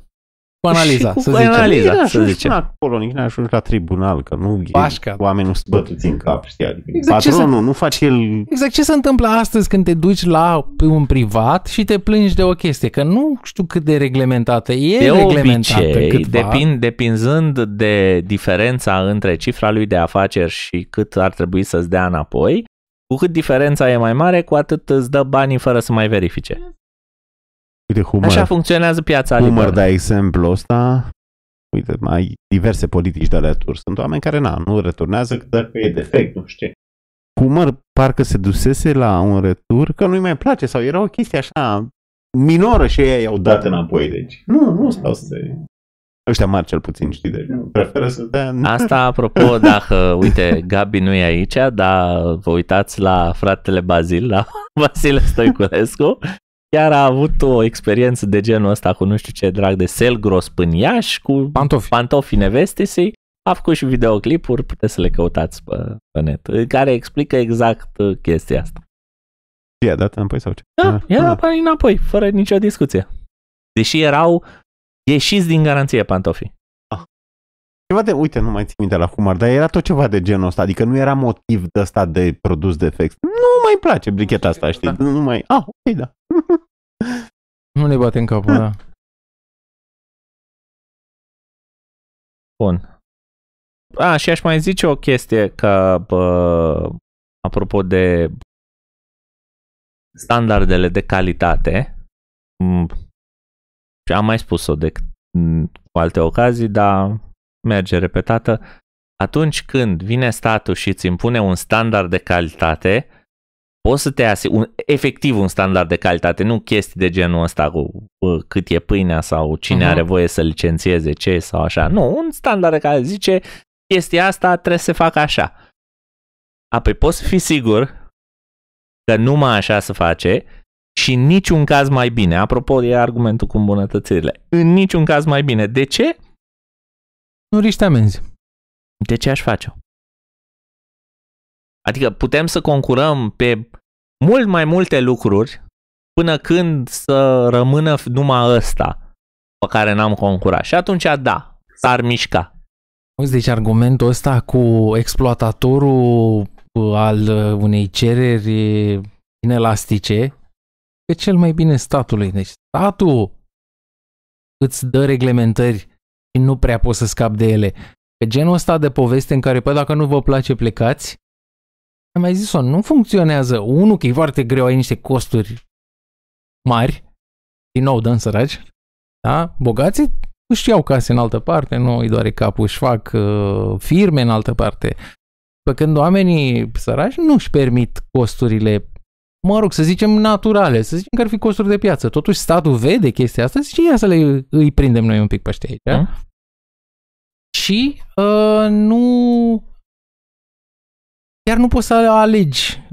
analiza, și cu să zicem. Analiza, să, să zicem. Acolo, nici n-a ajuns la tribunal, că nu Pașca. oamenii sunt bătuți în cap, știi? Adică exact patronul se, nu face el... Exact ce se întâmplă astăzi când te duci la un privat și te plângi de o chestie, că nu știu cât de reglementată e de reglementată obicei, câtva. Depind, depinzând de diferența între cifra lui de afaceri și cât ar trebui să-ți dea înapoi, cu cât diferența e mai mare, cu atât îți dă banii fără să mai verifice. Uite de Așa funcționează piața Humor liberă. Adică- da exemplu ăsta. Uite, mai diverse politici de retur. Sunt oameni care na, nu returnează că dacă e defect, nu știu Humor parcă se dusese la un retur că nu-i mai place sau era o chestie așa minoră și ei i-au dat înapoi. Deci nu, nu stau să Ăștia mari cel puțin, știi, deci preferă să dea... Asta apropo, dacă, uite, Gabi nu e aici, dar vă uitați la fratele Bazil, la Vasile Stoiculescu, chiar a avut o experiență de genul ăsta cu nu știu ce drag de sel gros pâniaș, cu pantofi, pantofi nevestisei. A făcut și videoclipuri, puteți să le căutați pe, pe net, care explică exact uh, chestia asta. I-a dat înapoi sau ce? Da, i-a ah, dat ah. înapoi, fără nicio discuție. Deși erau ieșiți din garanție pantofii. Ceva de, uite, nu mai țin minte la cum ar, dar era tot ceva de genul ăsta, adică nu era motiv de ăsta de produs defect. Nu mai place bricheta asta, știi? Da. Nu mai... Ah, ok, da. nu ne bate în capul, da. Bun. A, și aș mai zice o chestie că bă, apropo de standardele de calitate mm. și am mai spus-o de cu alte ocazii, dar merge repetată, atunci când vine statul și îți impune un standard de calitate, poți să te asiguri, efectiv un standard de calitate, nu chestii de genul ăsta cu uh, cât e pâinea sau cine uh-huh. are mhm. voie să licențieze ce sau așa. Nu, un standard de care zice chestia asta trebuie să se facă așa. Apoi poți să fii sigur că numai așa se face și în niciun caz mai bine. Apropo, e argumentul cu îmbunătățirile. În niciun caz mai bine. De ce? nu riști amenzi. De ce aș face Adică putem să concurăm pe mult mai multe lucruri până când să rămână numai ăsta pe care n-am concurat. Și atunci, da, s-ar mișca. Deci argumentul ăsta cu exploatatorul uh, al uh, unei cereri inelastice e cel mai bine statului. Deci statul îți dă reglementări și nu prea pot să scap de ele. Pe genul ăsta de poveste în care, păi dacă nu vă place, plecați. Am mai zis-o, nu funcționează. Unul, că e foarte greu, ai niște costuri mari. Din nou, dăm săraci. Da? Bogații își iau case în altă parte, nu îi doare capul, își fac uh, firme în altă parte. Pe când oamenii săraci nu își permit costurile mă rog, să zicem, naturale, să zicem că ar fi costuri de piață. Totuși statul vede chestia asta, zice, ia să le, îi prindem noi un pic pe ăștia aici. Mm. Și uh, nu... Chiar nu poți să alegi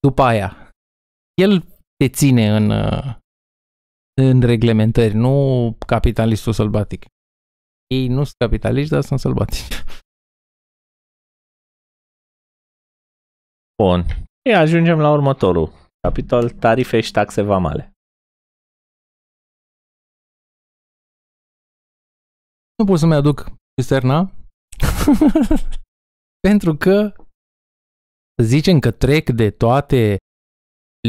după aia. El te ține în, ă, în reglementări, nu capitalistul sălbatic. Ei nu sunt capitaliști, dar sunt sălbatici. Bun. E ajungem la următorul capitol, tarife și taxe vamale. Nu pot să-mi aduc cisterna pentru că zicem că trec de toate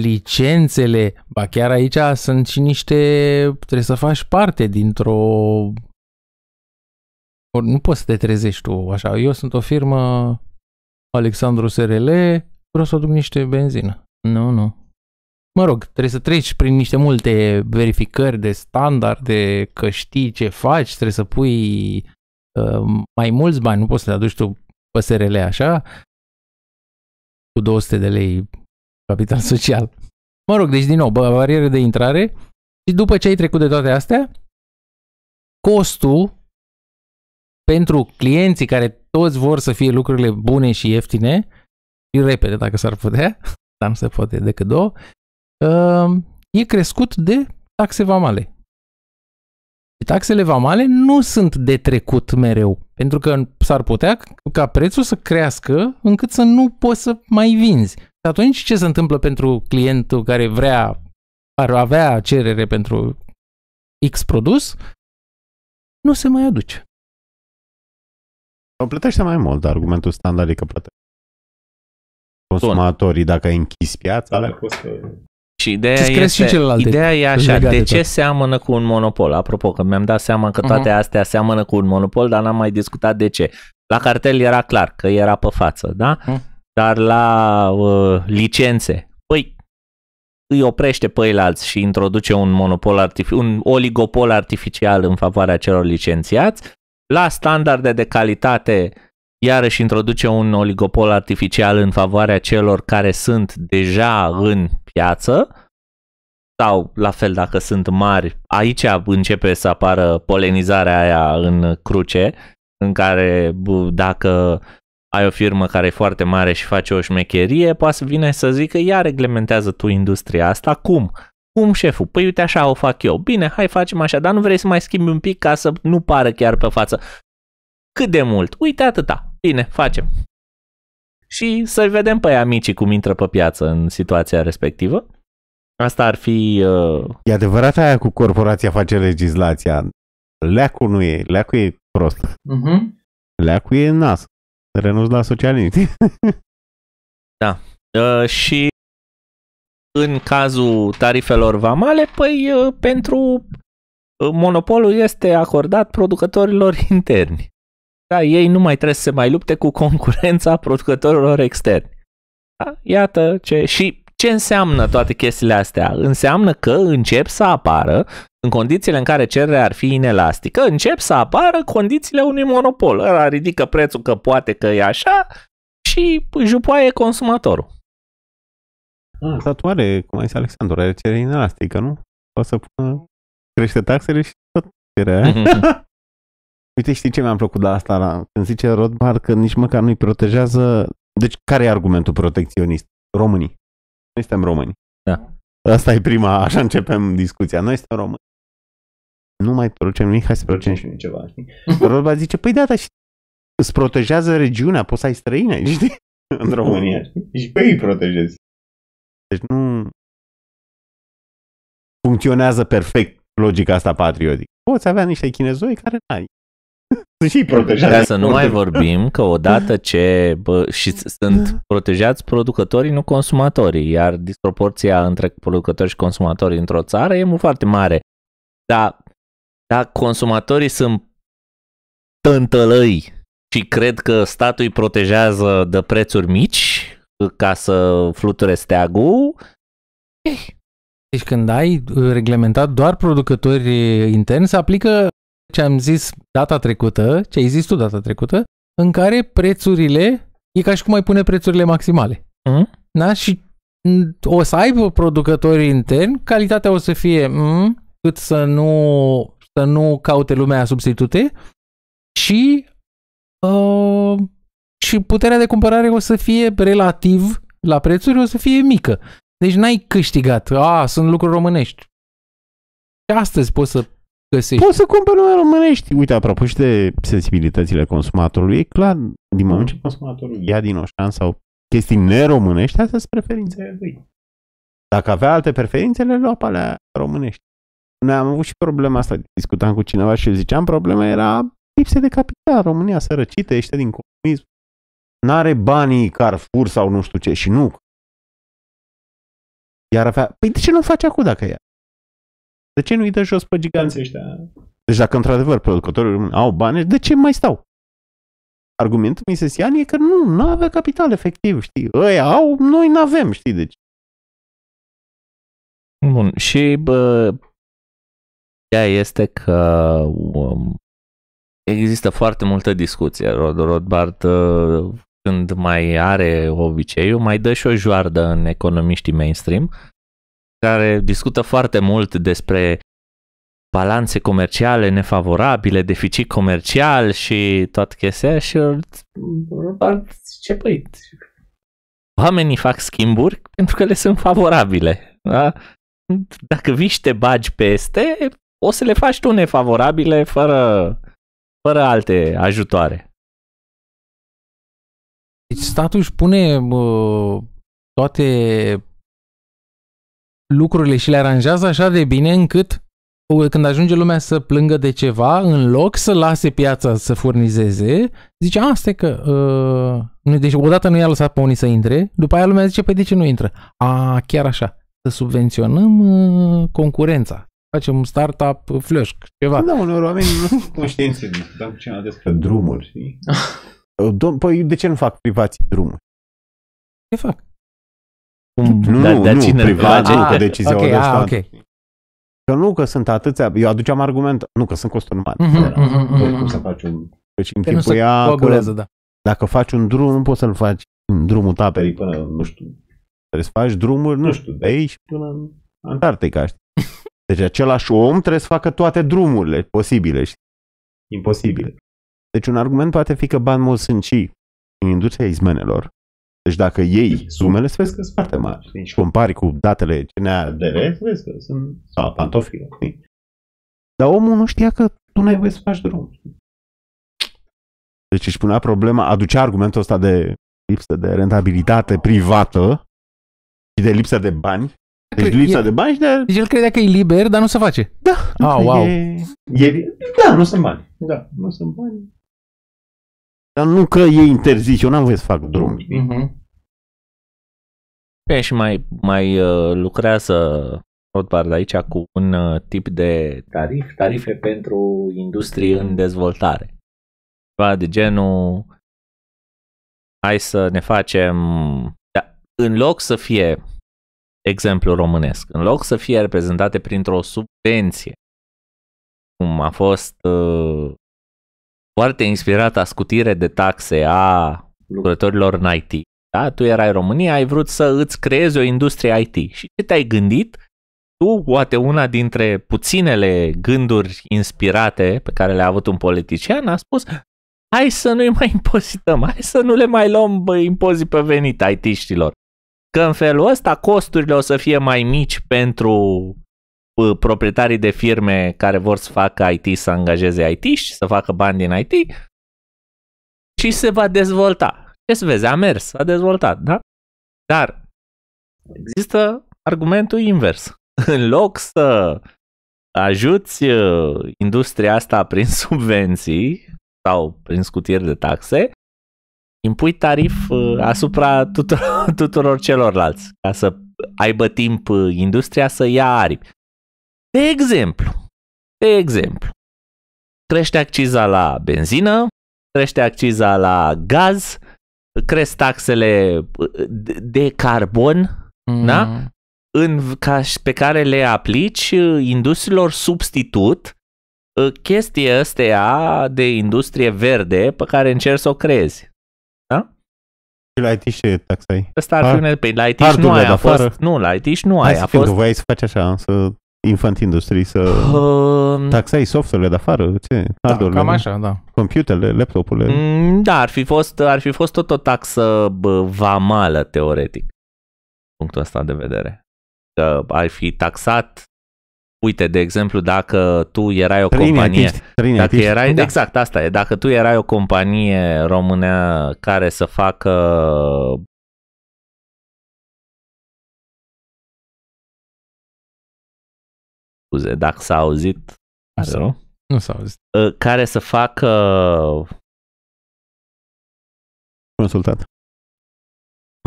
licențele, ba chiar aici sunt și niște, trebuie să faci parte dintr-o nu poți să te trezești tu așa. Eu sunt o firmă Alexandru SRL, vreau să aduc niște benzină. Nu, nu. Mă rog, trebuie să treci prin niște multe verificări de standarde, că știi ce faci, trebuie să pui uh, mai mulți bani, nu poți să le aduci tu pe SRL așa, cu 200 de lei capital social. Mă rog, deci din nou, bariere de intrare și după ce ai trecut de toate astea, costul pentru clienții care toți vor să fie lucrurile bune și ieftine, repede dacă s-ar putea, dar nu se poate decât două, ehm, e crescut de taxe vamale. Și taxele vamale nu sunt de trecut mereu, pentru că s-ar putea ca prețul să crească încât să nu poți să mai vinzi. Și atunci ce se întâmplă pentru clientul care vrea, ar avea cerere pentru X produs? Nu se mai aduce. O plătește mai mult, argumentul standard e că plătește consumatorii Bun. dacă ai închis piața. Da, și ideea, și este, și celelalte ideea e așa, de, de da. ce tot. seamănă cu un monopol? Apropo, că mi-am dat seama că toate uh-huh. astea seamănă cu un monopol, dar n-am mai discutat de ce. La cartel era clar că era pe față, da? Uh-huh. Dar la uh, licențe, păi, îi oprește pe alți și introduce un monopol artific- un oligopol artificial în favoarea celor licențiați. La standarde de calitate uh, iarăși introduce un oligopol artificial în favoarea celor care sunt deja în piață sau la fel dacă sunt mari, aici începe să apară polenizarea aia în cruce, în care dacă ai o firmă care e foarte mare și face o șmecherie, poate să vine să zică, ia reglementează tu industria asta, cum? Cum șeful? Păi uite așa o fac eu. Bine, hai facem așa, dar nu vrei să mai schimbi un pic ca să nu pară chiar pe față. Cât de mult? Uite atâta. Bine, facem. Și să-i vedem pe amicii cum intră pe piață în situația respectivă. Asta ar fi... Uh... E adevărat aia cu corporația face legislația. Leacul nu e. Leacul e prost. Uh-huh. Leacul e nas. Renunț la socialiști. da. Uh, și în cazul tarifelor vamale, păi uh, pentru uh, monopolul este acordat producătorilor interni. Da, ei nu mai trebuie să se mai lupte cu concurența producătorilor externi. Da? Iată ce... Și ce înseamnă toate chestiile astea? Înseamnă că încep să apară, în condițiile în care cererea ar fi inelastică, încep să apară condițiile unui monopol. Ăla ridică prețul că poate că e așa și jupoaie consumatorul. Ah, tu are, cum ai zis Alexandru, are cerere inelastică, nu? O să pună, crește taxele și tot cererea. Uite, știi ce mi-a plăcut la asta? La, când zice Rodbar că nici măcar nu-i protejează... Deci, care e argumentul protecționist? Românii. Noi suntem români. Da. Asta e prima, așa începem discuția. Noi suntem români. Nu mai producem nimic, hai să producem și ceva. Rodbar zice, păi da, dar și îți protejează regiunea, poți să ai străini aici, știi? În România, Și pe ei protejezi. Deci nu funcționează perfect logica asta patriotică. Poți avea niște chinezoi care n-ai sunt și protejați. Ca să nu mai vorbim că odată ce bă, și sunt da. protejați producătorii, nu consumatorii, iar disproporția între producători și consumatori într-o țară e mult foarte mare. Dar da consumatorii sunt tântălăi și cred că statul îi protejează de prețuri mici ca să fluture steagul, deci când ai reglementat doar producătorii interni, se aplică ce am zis data trecută, ce ai zis tu data trecută, în care prețurile, e ca și cum ai pune prețurile maximale. Mm? Da? Și o să aibă producătorii interni, calitatea o să fie mm, cât să nu, să nu caute lumea substitute și, uh, și puterea de cumpărare o să fie relativ la prețuri, o să fie mică. Deci n-ai câștigat. A, sunt lucruri românești. Și astăzi poți să găsești. Poți să cumperi numai românești. Uite, apropo și de sensibilitățile consumatorului, e clar, din moment ce da. consumatorul ia din oșan sau chestii neromânești, astea sunt preferințele lui. Dacă avea alte preferințe, le lua pe alea românești. Noi am avut și problema asta. Discutam cu cineva și ziceam, problema era lipsă de capital. România sărăcită, ește din comunism. N-are banii Carrefour sau nu știu ce. Și nu. Iar avea... Păi de ce nu face acum dacă e? De ce nu-i dă jos pe giganții ăștia? Deci dacă într-adevăr producătorii au bani, de ce mai stau? Argumentul misesian e că nu, nu avea capital efectiv, știi? Ei au, noi nu avem, știi? Deci. Bun, și bă, ea este că um, există foarte multă discuție. Rod, Rodbard uh, când mai are obiceiul, mai dă și o joardă în economiștii mainstream care discută foarte mult despre balanțe comerciale nefavorabile, deficit comercial și toate chestia și ce păi, oamenii fac schimburi pentru că le sunt favorabile. Da? Dacă vii și te bagi peste, o să le faci tu nefavorabile fără, fără alte ajutoare. Deci statul își pune uh, toate lucrurile și le aranjează așa de bine încât uh, când ajunge lumea să plângă de ceva, în loc să lase piața să furnizeze, zice, asta că... Uh, deci odată nu i-a lăsat pe unii să intre, după aia lumea zice, păi de ce nu intră? A, chiar așa, să subvenționăm uh, concurența. Facem un startup uh, flășc, ceva. Da, unor oameni nu sunt conștienți, dar ceva despre drumuri, Păi de ce nu fac privații drumuri? Ce fac? Cum? Nu, da, nu, da, cine, privat, nu, că ah, decizia okay, de stat. Ah, okay. Că nu că sunt atâția, eu aduceam argument, nu că sunt costuri mari. Mm-hmm, mm-hmm, mhm, cum mhm. să faci un... Deci închipuia că, da. dacă faci un drum, nu poți să-l faci în drumul taperei până, nu știu, trebuie să faci drumuri, nu știu, de da. aici până în Antarctica, știi? Deci același om trebuie să facă toate drumurile posibile, știi? Imposibile. Deci un argument poate fi că bani mulți sunt și în industria izmenelor, deci dacă ei deci, sumele, să vezi că sunt foarte mari. Și compari cu datele CNADR, să vezi că sunt sau pantofii. Dar omul nu știa că tu n-ai voie să faci drum. Deci își punea problema, aducea argumentul ăsta de lipsă de rentabilitate privată și de lipsă de bani. Deci lipsa e, de bani și de... Deci el credea că e liber, dar nu se face. Da. Ah, wow. E, e, da, nu sunt bani. Da, nu sunt bani. Dar nu că e interzis, eu n-am voie să fac drum. Uh-huh. Mhm. Bine, și mai, mai uh, lucrează Rothbard aici cu un uh, tip de tarif, tarife pentru industrie în dezvoltare. Ceva de genul, hai să ne facem, da, în loc să fie, exemplu românesc, în loc să fie reprezentate printr-o subvenție, cum a fost uh, foarte inspirata scutire de taxe a lucrătorilor în IT. Da? Tu erai România, ai vrut să îți creezi o industrie IT. Și ce te-ai gândit? Tu, poate una dintre puținele gânduri inspirate pe care le-a avut un politician, a spus hai să nu-i mai impozităm, hai să nu le mai luăm bă, impozit pe venit it Că în felul ăsta costurile o să fie mai mici pentru proprietarii de firme care vor să facă IT să angajeze IT și să facă bani din IT și se va dezvolta. Ce să vezi, a mers, a dezvoltat, da? Dar există argumentul invers. În loc să ajuți uh, industria asta prin subvenții sau prin scutiri de taxe, impui tarif uh, asupra tuturor, tuturor celorlalți ca să aibă timp uh, industria să ia aripi. De exemplu, de exemplu, crește acciza la benzină, crește acciza la gaz, cresc taxele de carbon, mm. da? În, ca, pe care le aplici uh, industriilor substitut, uh, chestia astea de industrie verde pe care încerci să o creezi. Da? Și la IT ce taxai? Asta ar fi, pe la IT nu ai, a fost, nu, la IT nu ai, a fost. Voiai să faci așa, să Infant Industry să uh, um, taxai software-le de afară, ce? Da, cam așa, da. Computerele, laptopurile. Mm, da, ar fi, fost, ar fi fost tot o taxă vamală, teoretic, punctul ăsta de vedere. Că ar fi taxat Uite, de exemplu, dacă tu erai o Trine companie, artiști, dacă artiști, erai, da. exact asta e, dacă tu erai o companie românea care să facă scuze, dacă s-a auzit. Nu s nu? s-a auzit. Ă, care să facă... Consultat.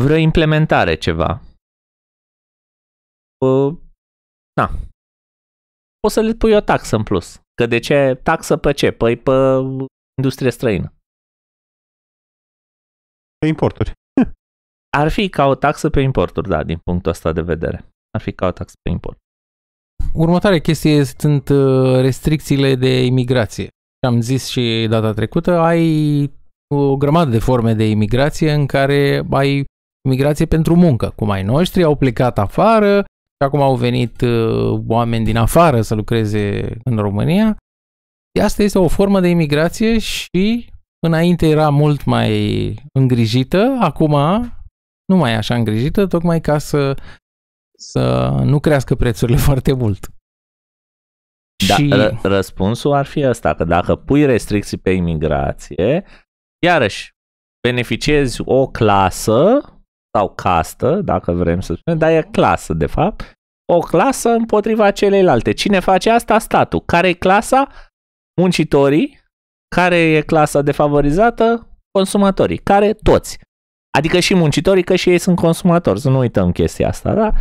Vreo implementare ceva. Na. Poți să le pui o taxă în plus. Că de ce taxă pe ce? Păi pe industrie străină. Pe importuri. Ar fi ca o taxă pe importuri, da, din punctul ăsta de vedere. Ar fi ca o taxă pe import. Următoare chestie sunt uh, restricțiile de imigrație. Am zis și data trecută, ai o grămadă de forme de imigrație în care ai imigrație pentru muncă, cum ai noștri, au plecat afară și acum au venit uh, oameni din afară să lucreze în România. Asta este o formă de imigrație și înainte era mult mai îngrijită, acum nu mai e așa îngrijită, tocmai ca să să nu crească prețurile foarte mult. Da, și... r- răspunsul ar fi ăsta, că dacă pui restricții pe imigrație, iarăși beneficiezi o clasă sau castă, dacă vrem să spunem, dar e clasă de fapt, o clasă împotriva celelalte. Cine face asta? Statul. Care e clasa? Muncitorii. Care e clasa defavorizată? Consumatorii. Care? Toți. Adică și muncitorii, că și ei sunt consumatori, să nu uităm chestia asta, da?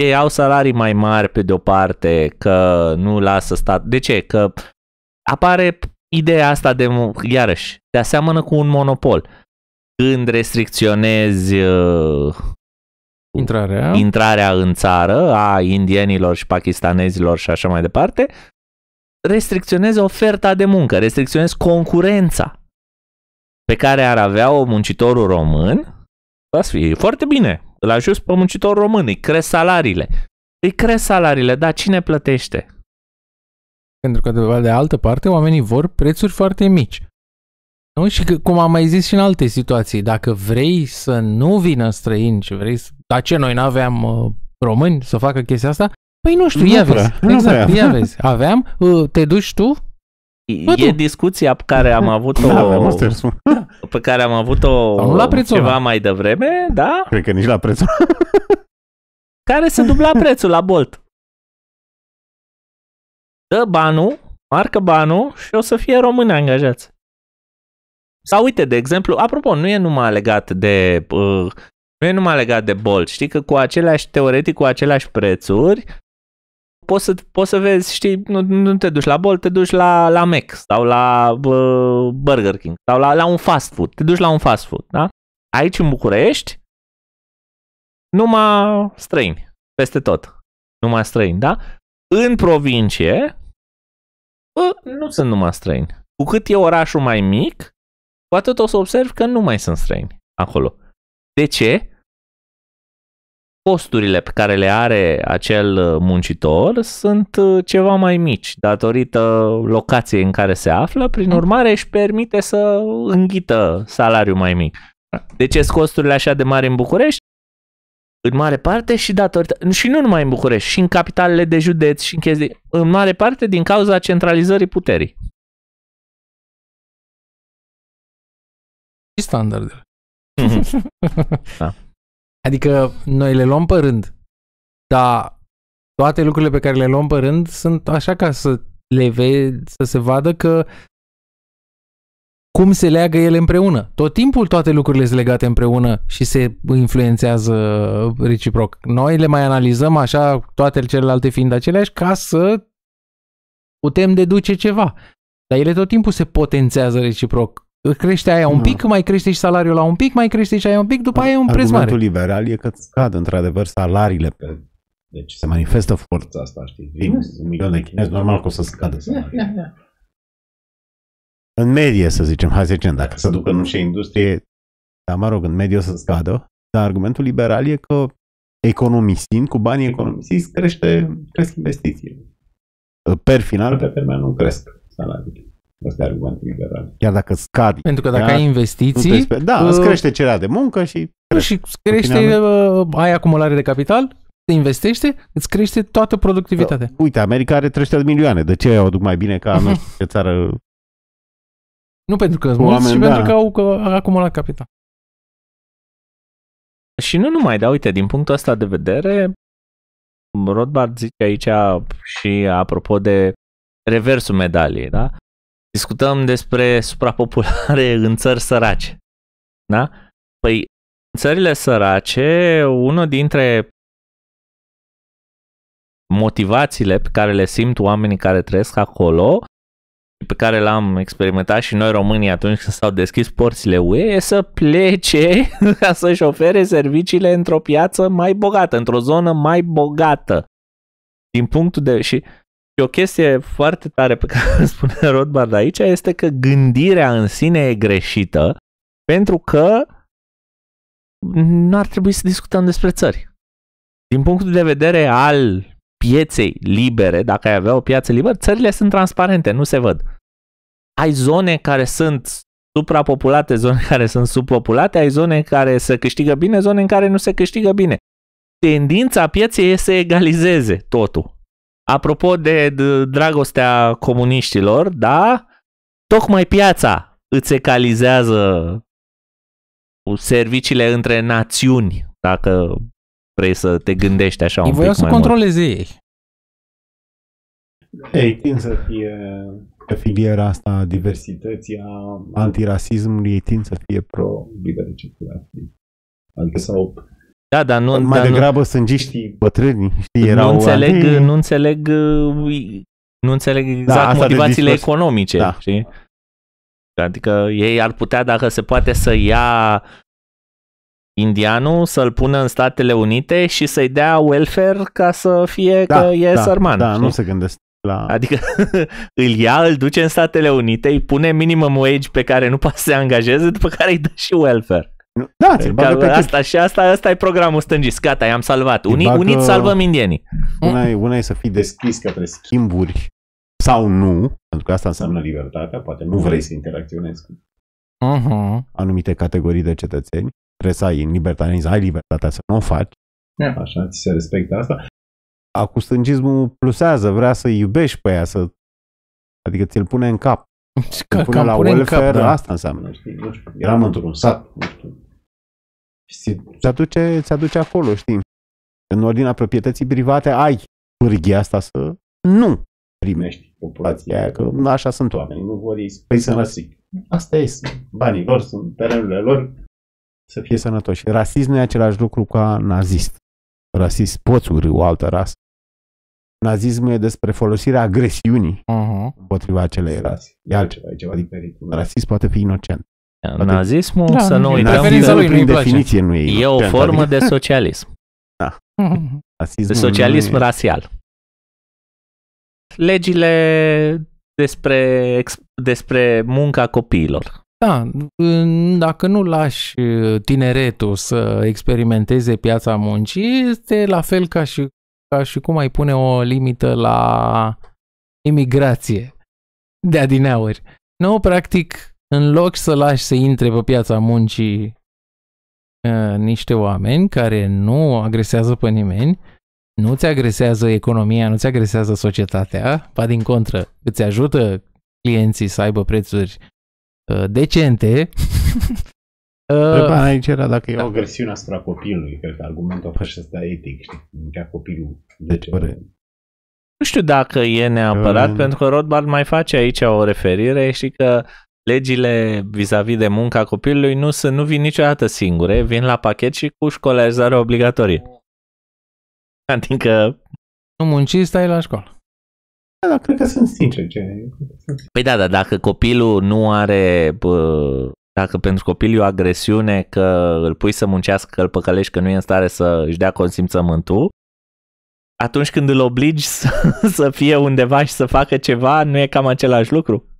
ei au salarii mai mari pe de-o parte, că nu lasă stat. De ce? Că apare ideea asta de, iarăși, de aseamănă cu un monopol. Când restricționezi uh, intrarea. intrarea în țară a indienilor și pakistanezilor și așa mai departe, restricționezi oferta de muncă, restricționezi concurența pe care ar avea o muncitorul român, va fi foarte bine. Îl ajuți pe muncitor român, îi cresc salariile. Îi cresc salariile, dar cine plătește? Pentru că, de altă parte, oamenii vor prețuri foarte mici. Nu? Și că, cum am mai zis și în alte situații, dacă vrei să nu vină străini și vrei să... Dar ce, noi n-aveam uh, români să facă chestia asta? Păi nu știu, nu ia vezi. Nu exact, prea. ia vezi. Aveam, uh, te duci tu, Bă, e tu. discuția pe care am avut-o da, pe da. care am avut-o la prețul ceva ăla. mai devreme, da? Cred că nici la prețul. care se dubla prețul la Bolt. Dă banul, marcă banul și o să fie români angajați. Sau uite, de exemplu, apropo, nu e numai legat de uh, nu e numai legat de Bolt, știi că cu aceleași, teoretic, cu aceleași prețuri, poți să, poți să vezi, știi, nu, nu te duci la bol, te duci la, la Mac sau la uh, Burger King sau la, la un fast food, te duci la un fast food, da? Aici în București, numai străini, peste tot, numai străini, da? În provincie, bă, nu sunt numai străini. Cu cât e orașul mai mic, cu atât o să observ că nu mai sunt străini acolo. De ce? costurile pe care le are acel uh, muncitor sunt uh, ceva mai mici datorită locației în care se află, prin urmare își permite să înghită salariul mai mic. De ce sunt costurile așa de mari în București? În mare parte și datorită, și nu numai în București, și în capitalele de județ și în chestii, în mare parte din cauza centralizării puterii. Și standardele. Mm-hmm. da. Adică noi le luăm pe rând, dar toate lucrurile pe care le luăm pe rând sunt așa ca să le vezi, să se vadă că cum se leagă ele împreună. Tot timpul toate lucrurile sunt legate împreună și se influențează reciproc. Noi le mai analizăm așa, toate celelalte fiind aceleași, ca să putem deduce ceva. Dar ele tot timpul se potențează reciproc crește aia un da. pic, mai crește și salariul la un pic, mai crește și aia un pic, după aia e un preț mare. Argumentul liberal e că scad într-adevăr salariile pe deci se manifestă forța asta, știi? Vin da. un milion de chinezi, normal că o să scadă da, salariul. În medie, să zicem, hai să zicem, dacă se ducă în și industrie, dar mă rog, în medie o să scadă, dar argumentul liberal e că economisind, cu banii economisiți, crește, cresc investițiile. Per final, pe termen nu cresc salariile. Asta e argumentul liberal. Chiar dacă scad. Pentru că dacă da? ai investiții... da, uh, îți crește cererea de muncă și... Crește. Și crește, uh, ai acumulare de capital, te investește, îți crește toată productivitatea. Uh, uite, America are 300 de milioane. De ce o duc mai bine ca noi, Ce țară? Nu pentru că sunt mulți, ci da. pentru că au, că au acumulat capital. Și nu numai, dar uite, din punctul ăsta de vedere, Rothbard zice aici și apropo de reversul medaliei, da? Discutăm despre suprapopulare în țări sărace. Da? Păi, în țările sărace, unul dintre motivațiile pe care le simt oamenii care trăiesc acolo pe care l-am experimentat și noi românii atunci când s-au deschis porțile UE să plece ca să-și ofere serviciile într-o piață mai bogată, într-o zonă mai bogată. Din punctul de... și și o chestie foarte tare pe care spune Rothbard aici este că gândirea în sine e greșită pentru că nu ar trebui să discutăm despre țări. Din punctul de vedere al pieței libere, dacă ai avea o piață liberă, țările sunt transparente, nu se văd. Ai zone care sunt suprapopulate, zone care sunt subpopulate, ai zone care se câștigă bine, zone în care nu se câștigă bine. Tendința pieței este să egalizeze totul Apropo de dragostea comuniștilor, da, tocmai piața îți ecalizează serviciile între națiuni, dacă vrei să te gândești așa ei un pic să controleze mult. ei. Ei, tind să fie filiera asta a diversității, a antirasismului, ei tind să fie pro liberă circulație. Adică sau da, dar nu... Mai dar degrabă nu... sângiștii bătrâni, știi, erau... Nu înțeleg, nu înțeleg, nu înțeleg da, exact da, motivațiile economice, da. știi? Adică ei ar putea, dacă se poate, să ia indianul, să-l pună în Statele Unite și să-i dea welfare ca să fie da, că e da, sărman. Da, știi? nu se gândesc la... Adică îl ia, îl duce în Statele Unite, îi pune minimum wage pe care nu poate să se angajeze, după care îi dă și welfare. Da, ți bagă asta și asta, asta e programul stângis. gata, i-am salvat. Unii, bagă... unii salvăm indienii. Una e, una e să fii deschis către schimburi sau nu, pentru că asta înseamnă libertatea, poate nu vrei să interacționezi cu uh-huh. anumite categorii de cetățeni, trebuie să ai în libertate. ai libertatea să nu o faci. Yeah. Da. Așa, ți se respectă asta. Acum stângismul plusează, vrea să iubești pe ea, să... adică ți-l pune în cap. Că, pune la pune welfare, în cap, da. asta înseamnă. Nu știu, nu știu. Eram într-un sat, nu știu, și îți aduce, îți aduce acolo, știi? În ordinea proprietății private ai pârghia asta să nu primești populația aia, că așa sunt oamenii, nu vor ei păi să lăsi. Asta este. Banii lor sunt terenurile lor să fie sănătoși. Rasism nu e același lucru ca nazist. Rasism poți urâi o altă rasă. Nazismul e despre folosirea agresiunii uh-huh. împotriva acelei rase. E altceva, e ceva diferit. Rasism poate fi inocent. Da, nazismul, da, să nu uităm, lui, prin definiție nu e, e o da, da. formă de socialism. Da. de socialism e... rasial. Legile despre, despre munca copiilor. Da, dacă nu lași uh, tineretul să experimenteze piața muncii, este la fel ca și, ca și cum ai pune o limită la imigrație de adineauri. Nu, practic, în loc să lași să intre pe piața muncii uh, niște oameni care nu agresează pe nimeni, nu ți agresează economia, nu ți agresează societatea, ba din contră, îți ajută clienții să aibă prețuri uh, decente. Ă, Întrebarea uh, aici era dacă e o agresiune asupra copilului, cred că argumentul așa asta etic, știi, ca copilul. De ce? Nu știu dacă e neapărat, um... pentru că Rodbar mai face aici o referire și că legile vis-a-vis de munca copilului nu, sunt, nu vin niciodată singure, vin la pachet și cu școlarizare obligatorie. Adică... Nu munci, stai la școală. Da, da, cred că sunt sincer. Ce... Păi da, da, dacă copilul nu are... Bă, dacă pentru copil e o agresiune că îl pui să muncească, că îl păcălești, că nu e în stare să își dea consimțământul, atunci când îl obligi să, să fie undeva și să facă ceva, nu e cam același lucru?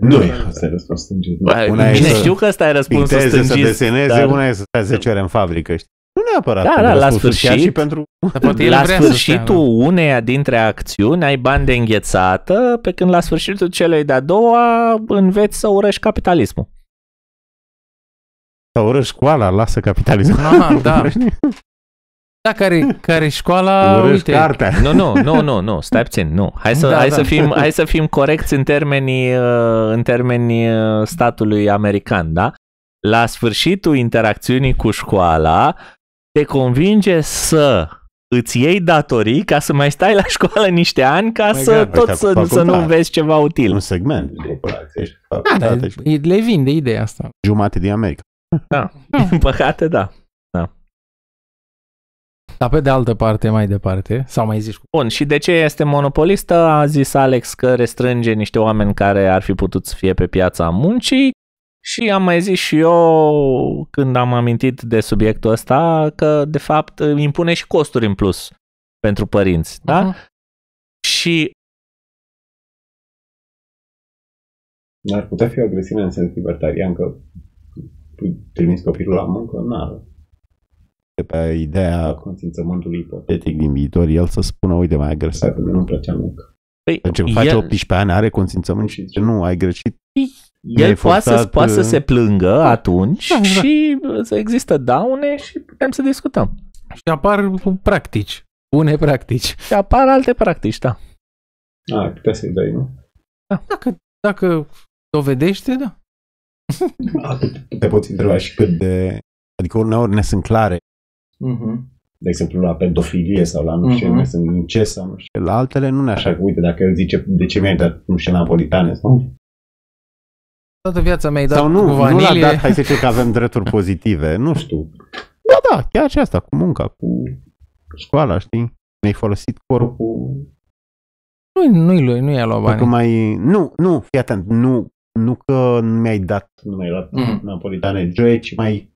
Nu e asta e stângit. Una Bine, e știu că asta e răspunsul stângit. să deseneze, dar... una e să stai 10 ore în fabrică, știi? Nu neapărat. Da, da, la sfârșit, și pentru... la sfârșitul uneia dintre acțiuni ai bani de înghețată, pe când la sfârșitul celei de-a doua înveți să urăști capitalismul. Să urăști școala, lasă capitalismul. Ah, da. Da, care, care școala... Urăși uite, cartea. Nu, nu, nu, nu, nu, stai puțin, nu. Hai să, da, hai, da. Să fim, hai să fim corecți în termenii, uh, în termenii uh, statului american, da? La sfârșitul interacțiunii cu școala, te convinge să îți iei datorii ca să mai stai la școală niște ani ca mai să gata, tot să, să nu vezi ceva util. Un segment. Deci, da, da, da, deci- le vinde ideea asta. Jumate din America. Da, da. din păcate da. Dar pe de altă parte, mai departe, sau mai zici... Bun, și de ce este monopolistă? A zis Alex că restrânge niște oameni care ar fi putut să fie pe piața muncii și am mai zis și eu, când am amintit de subiectul ăsta, că de fapt impune și costuri în plus pentru părinți, uh-huh. da? Și Dar putea fi o agresiune în sens libertarian că trimis copilul la muncă? Nu de pe ideea consimțământului ipotetic din viitor, el să spună, uite, mai agresiv. greșit. Pe nu plăcea muncă. Păi, deci face el... 18 ani, are consimțământ și zice, nu, ai greșit. Păi, el poate, să, poate să uh, se plângă da, atunci da, da. și există daune și putem să discutăm. Și apar practici, bune practici. Și apar alte practici, da. A, putea să-i dai, nu? Da. Dacă, dacă dovedește, da. te poți întreba și cât de... Adică uneori ne sunt clare Uh-huh. De exemplu, la pedofilie sau la nu știu uh-huh. Mhm. ce, sunt ce sau nu știu. La altele nu ne așa. așa că, uite, dacă el zice, de ce mi-ai dat, nu știu, napolitane sau Toată viața mea ai dat Sau nu, cu vanilie. nu l-a dat, hai să zicem că avem drepturi pozitive, nu știu. Da, da, chiar și asta, cu munca, cu școala, știi? Mi-ai folosit corpul. Nu, nu-i lui, nu i-a luat bani. Că mai... Nu, nu, fii atent, nu, nu că nu mi-ai dat, nu mi-ai luat mm. napolitane, joie, ci mai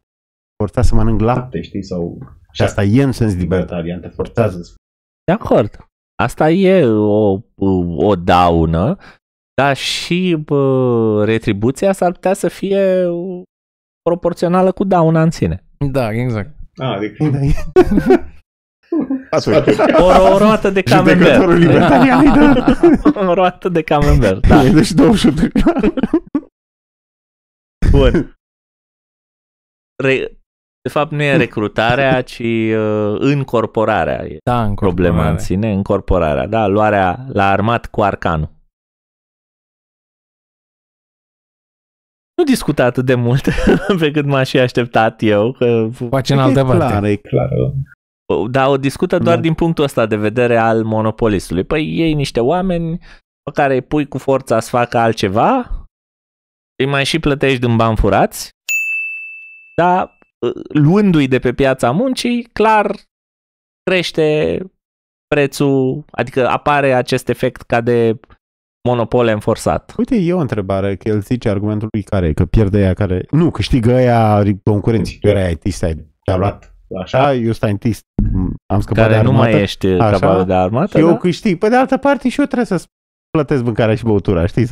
forța să mănânc lapte, știi, sau... Da. Și asta e în sens libertarian, te forțează. De acord. Asta e o, o daună, dar și bă, retribuția s-ar putea să fie proporțională cu dauna în sine. Da, exact. Ah, adică... Da, o, o roată de camembert. Da. o roată de camembert, da. Păi, deci 28 de Bun. Re- de fapt, nu e recrutarea, ci uh, încorporarea. E da, încorporarea. Problema în sine, încorporarea. Da, luarea la armat cu arcanul. Nu discuta atât de mult pe cât m-aș fi așteptat eu. Că Face în altă parte. Clar, e clar. Dar da, o discută doar da. din punctul ăsta de vedere al monopolistului. Păi ei niște oameni pe care îi pui cu forța să facă altceva, îi mai și plătești din bani furați, dar luându-i de pe piața muncii, clar crește prețul, adică apare acest efect ca de monopol înforsat. Uite, e o întrebare, că el zice argumentul lui care, că pierde ea care... Nu, câștigă ea concurenții. Eu era IT, a luat așa, da, eu scientist, am scăpat care de armată. nu mai ești uh, așa, de armată, eu da? câștig. Pe de altă parte și eu trebuie să plătesc mâncarea și băutura, știi?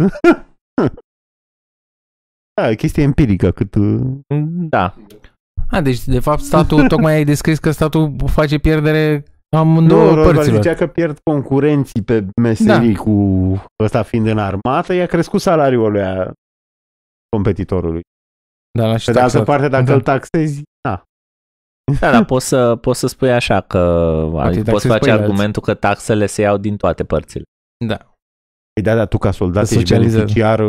da, chestie empirică cât... Uh, da. A, deci de fapt statul, tocmai ai descris că statul face pierdere amândouă nu, părților. zicea că pierd concurenții pe meserii da. cu ăsta fiind în armată, i-a crescut salariul lui a competitorului. Da, la pe de altă parte, dacă da. îl taxezi, da. Da, dar poți să, poți să spui așa că adică poți face argumentul că taxele se iau din toate părțile. Da. Păi da, dar tu ca soldat ești beneficiar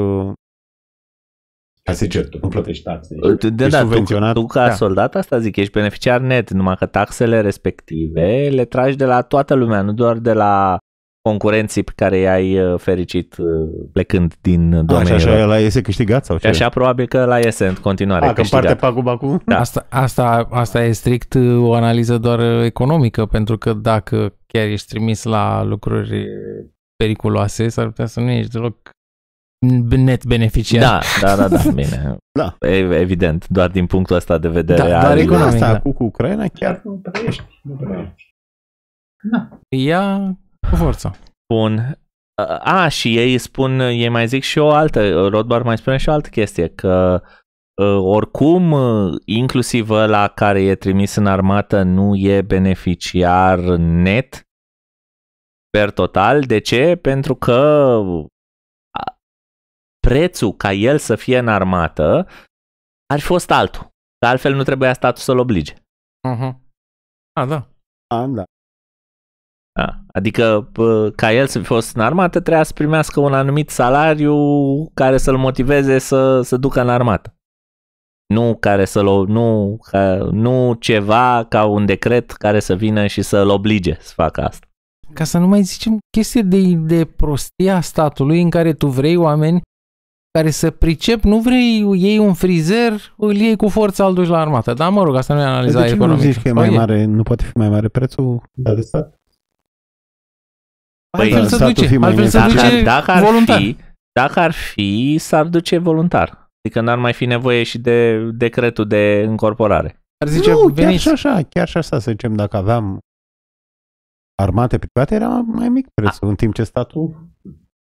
Hai să zice, tu nu plătești taxe. De, da, da, subvenționat. Tu, tu ca da. soldat asta zic, ești beneficiar net, numai că taxele respective le tragi de la toată lumea, nu doar de la concurenții pe care i-ai uh, fericit uh, plecând din domeniul. Așa, așa, la iese câștigat sau ce? Așa probabil că la iese în continuare A, câștigat. parte paguba cu? Da. Asta, asta, asta e strict uh, o analiză doar economică, pentru că dacă chiar ești trimis la lucruri periculoase, s-ar putea să nu ești deloc net beneficiar. Da, da, da, da, bine. da. Evident, doar din punctul ăsta de vedere. Da, dar economia Asta da. cu, cu Ucraina chiar nu trăiești. Nu trăiești. Da. Ia cu forța. Bun. A, și ei spun, ei mai zic și o altă, Rodbar mai spune și o altă chestie, că ă, oricum, ă, inclusiv la care e trimis în armată nu e beneficiar net per total. De ce? Pentru că prețul ca el să fie în armată ar fi fost altul. Dar altfel nu trebuia statul să-l oblige. Uh-huh. A, da. A, da. A, adică ca el să fi fost în armată trebuia să primească un anumit salariu care să-l motiveze să, să ducă în armată. Nu, care să nu, ca, nu ceva ca un decret care să vină și să-l oblige să facă asta. Ca să nu mai zicem chestii de, de prostia statului în care tu vrei oameni care să pricep, nu vrei, iei un frizer, îl iei cu forța, îl duci la armată. Dar mă rog, asta nu e analiza de ce economică. Nu zici că e mai păi mare, nu poate fi mai mare prețul da, de stat? Păi, altfel să duce, altfel să duce dacă ar voluntar. Fi, dacă ar fi, s-ar duce voluntar. Adică n-ar mai fi nevoie și de decretul de încorporare. Ar zice, nu, chiar și așa, chiar și așa, să zicem, dacă aveam armate private, era mai mic prețul, A. în timp ce statul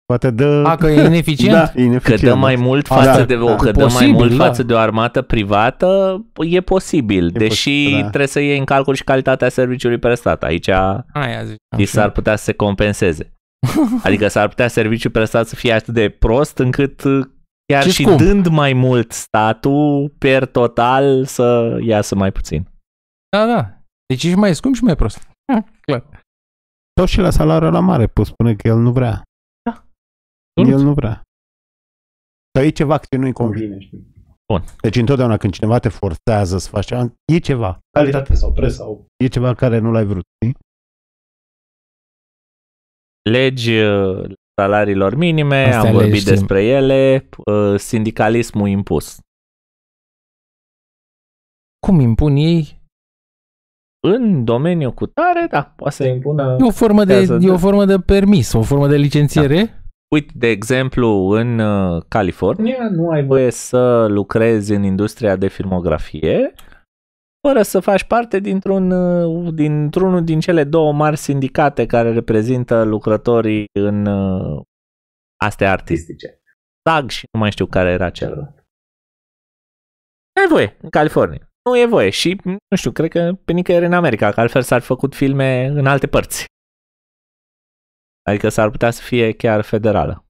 Poate dă... A, că e ineficient? da, ineficient. Că dă da. mai mult da. față, da, de, o, da. că dă posibil, mai mult da. față de o armată privată, păi e posibil. E deși posibil, da. trebuie să iei în calcul și calitatea serviciului prestat. Aici Aia zic. s-ar putea să se compenseze. adică s-ar putea serviciul prestat să fie atât de prost încât uh, chiar Ce și scump. dând mai mult statul, per total, să iasă mai puțin. Da, da. Deci și mai scump și mai prost. Ha, clar. Tot și la salariul la mare, poți spune că el nu vrea. Absolut. El nu vrea. Dar e ceva ce nu-i convine. Bun. Deci întotdeauna când cineva te forțează să faci ceva, e ceva. Calitate sau presă sau... E ceva care nu l-ai vrut, știi? Legi uh, salariilor minime, Astea am vorbit legi, despre sim. ele, uh, sindicalismul impus. Cum impun ei? În domeniul cu tare, da, poate să impună... E o formă, de, e o formă de permis, o formă de licențiere. Da Uite, de exemplu, în uh, California nu ai voie să lucrezi în industria de filmografie fără să faci parte dintr-un, uh, dintr-unul din cele două mari sindicate care reprezintă lucrătorii în uh, astea artistice. Tag și nu mai știu care era celălalt. Da. Nu ai voie în California. Nu e voie și, nu știu, cred că pe nicăieri în America, că altfel s-ar făcut filme în alte părți. Adică s-ar putea să fie chiar federală.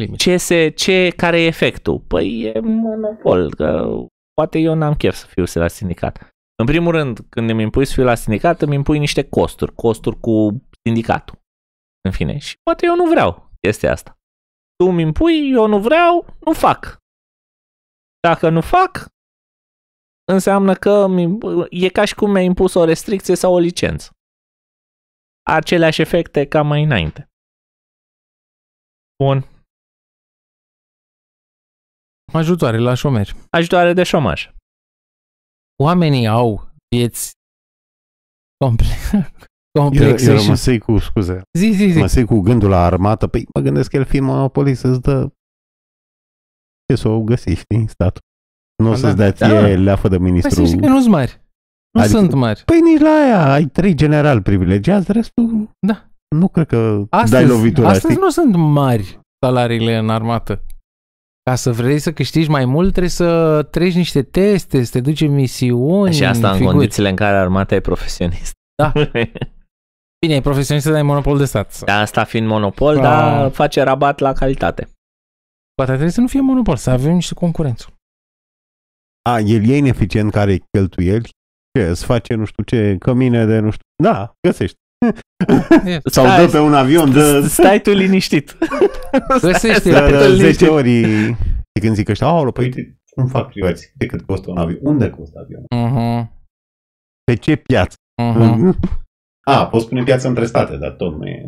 Limit. Ce, se, ce care e efectul? Păi e monopol, că poate eu n-am chef să fiu la sindicat. În primul rând, când îmi impui să fiu la sindicat, îmi impui niște costuri, costuri cu sindicatul. În fine, și poate eu nu vreau este asta. Tu îmi impui, eu nu vreau, nu fac. Dacă nu fac, înseamnă că e ca și cum mi-ai impus o restricție sau o licență. Aceleași efecte ca mai înainte. Bun. Ajutoare la șomeri. Ajutoare de șomaj. Oamenii au vieți complexe. complexe eu, eu și... cu scuze. Zi, zi, zi. Mă cu gândul la armată. Păi mă gândesc că el fi monopolist, să-ți dă ce să o găsești din statul. Nu o să-ți dea ție da. leafă de păi ministru. Păi să că nu-s mari. Nu adică, sunt mari. Păi nici la aia ai trei general privilegiați, restul... Da. Nu cred că astăzi, dai lovitura, Astăzi știi? nu sunt mari salariile în armată. Ca să vrei să câștigi mai mult, trebuie să treci niște teste, să te duci în misiuni. Și asta în figuri. condițiile în care armata e profesionist. Da. Bine, e profesionist, dar e monopol de stat. Da, asta fiind monopol, da. dar ah. face rabat la calitate. Poate trebuie să nu fie monopol, să avem niște concurență a, el e ineficient, care e cheltuieli, ce, îți face nu știu ce cămine de nu știu... Da, găsești. Sau stai, dă pe un avion, dă... Stai tu liniștit. Găsești, dă 10 ori de când zic ăștia, aolo, păi uite, cum fac privați? De cât costă un avion? Unde costă avionul? Uh-huh. Pe ce piață? Uh-huh. Mm-hmm. A, poți spune piață între state, dar tot nu e...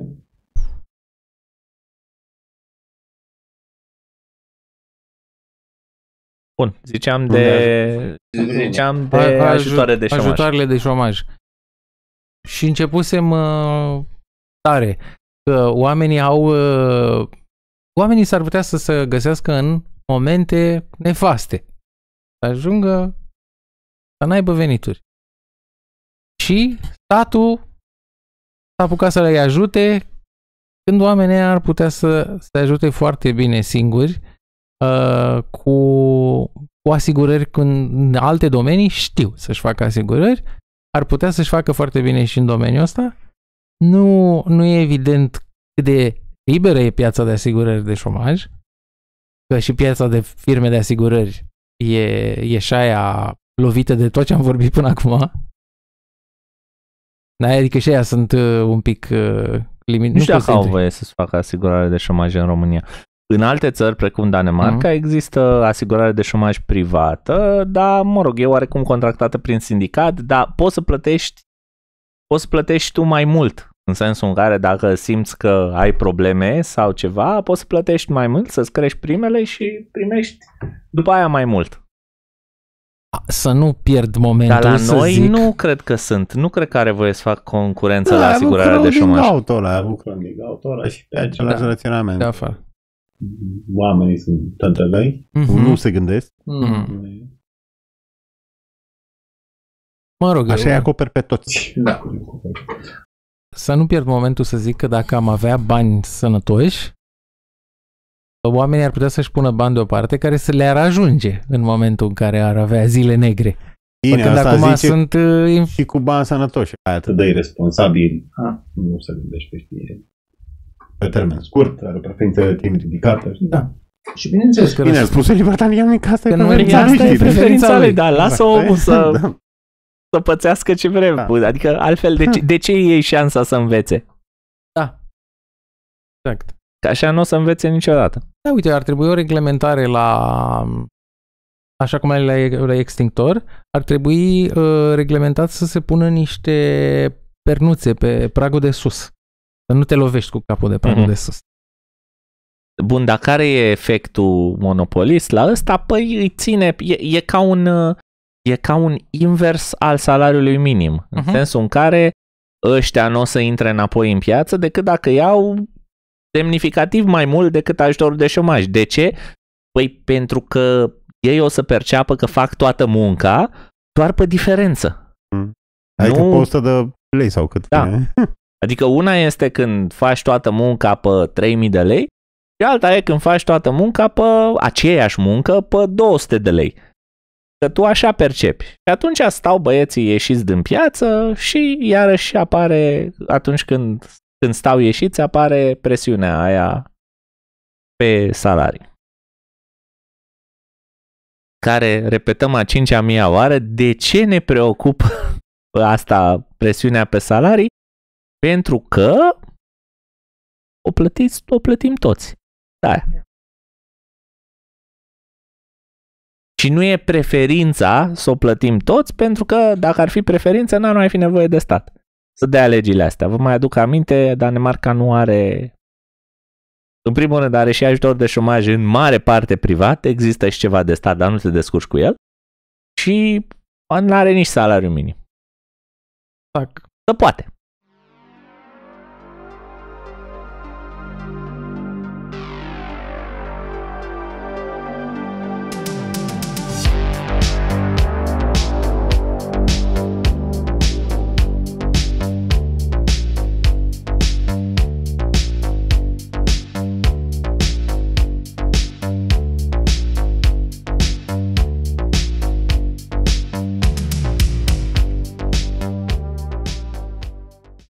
Bun, ziceam de, ziceam de ajutoare de șomaj. Ajutoarele de șomaj. Și începusem uh, tare că oamenii au... Uh, oamenii s-ar putea să se găsească în momente nefaste. Să ajungă să n-aibă venituri. Și statul s-a apucat să le ajute când oamenii ar putea să se ajute foarte bine singuri uh, cu, cu asigurări în alte domenii știu să-și facă asigurări, ar putea să-și facă foarte bine și în domeniul ăsta. Nu, nu e evident cât de liberă e piața de asigurări de șomaj, că și piața de firme de asigurări e, e și aia lovită de tot ce am vorbit până acum. Da, adică și aia sunt uh, un pic uh, limit. Nu, nu știu dacă au voie să-ți facă asigurare de șomaj în România. În alte țări, precum Danemarca, mm. există asigurare de șomaj privată, dar, mă rog, e oarecum contractată prin sindicat, dar poți să plătești poți să plătești tu mai mult, în sensul în care dacă simți că ai probleme sau ceva, poți să plătești mai mult, să-ți crești primele și primești după aia mai mult. Să nu pierd momentul, Dar la să noi zic. nu cred că sunt. Nu cred că are voie să fac concurență da, la asigurarea de șomaj. Auto la bucurăm din auto și pe același da. raționament. Da, oamenii sunt tăntălăi, mm-hmm. nu se gândesc. Mm-hmm. Mă rog, Așa e îi acoperi pe toți. Da. da. Să nu pierd momentul să zic că dacă am avea bani sănătoși, oamenii ar putea să-și pună bani deoparte care să le-ar ajunge în momentul în care ar avea zile negre. Bine, Păcând asta acum zice sunt... Uh, și cu bani sănătoși. atât de irresponsabil. Ha? Ah. Nu se gândește pe pe termen scurt, are o preferință de timp ridicată. Și, da. Și bineînțeles că... Bine, spus libertarian că asta că e preferința, asta e preferința lui, da, lasă da. omul să, da. să pățească ce vrem. Da. Adică altfel, de ce, de ce iei șansa să învețe? Da. Exact. Că așa nu o să învețe niciodată. Da, uite, ar trebui o reglementare la așa cum ai la, la extintor, ar trebui uh, reglementat să se pună niște pernuțe pe pragul de sus. Nu te lovești cu capul de pradă mm-hmm. de sus. Bun, dar care e efectul monopolist la ăsta? Păi îi ține, e, e ca un e ca un invers al salariului minim, uh-huh. în mhm. sensul în care ăștia nu o să intre înapoi în piață decât dacă iau semnificativ mai mult decât ajutorul de șomaj. De ce? Păi pentru că ei o să perceapă că fac toată munca doar pe diferență. Mm. Adică nu... pe 100 de lei sau cât. Da. Adică una este când faci toată munca pe 3000 de lei și alta e când faci toată munca pe aceeași muncă pe 200 de lei. Că tu așa percepi. Și atunci stau băieții ieșiți din piață și iarăși apare, atunci când, când stau ieșiți, apare presiunea aia pe salarii. Care, repetăm a cincea mia oară, de ce ne preocupă asta presiunea pe salarii? Pentru că o, plătiți, o plătim toți. Da. Și nu e preferința să o plătim toți, pentru că dacă ar fi preferință, n-ar mai fi nevoie de stat. Să dea legile astea. Vă mai aduc aminte, Danemarca nu are... În primul rând are și ajutor de șomaj în mare parte privat, există și ceva de stat, dar nu te descurci cu el. Și nu are nici salariu minim. Fac. Să poate.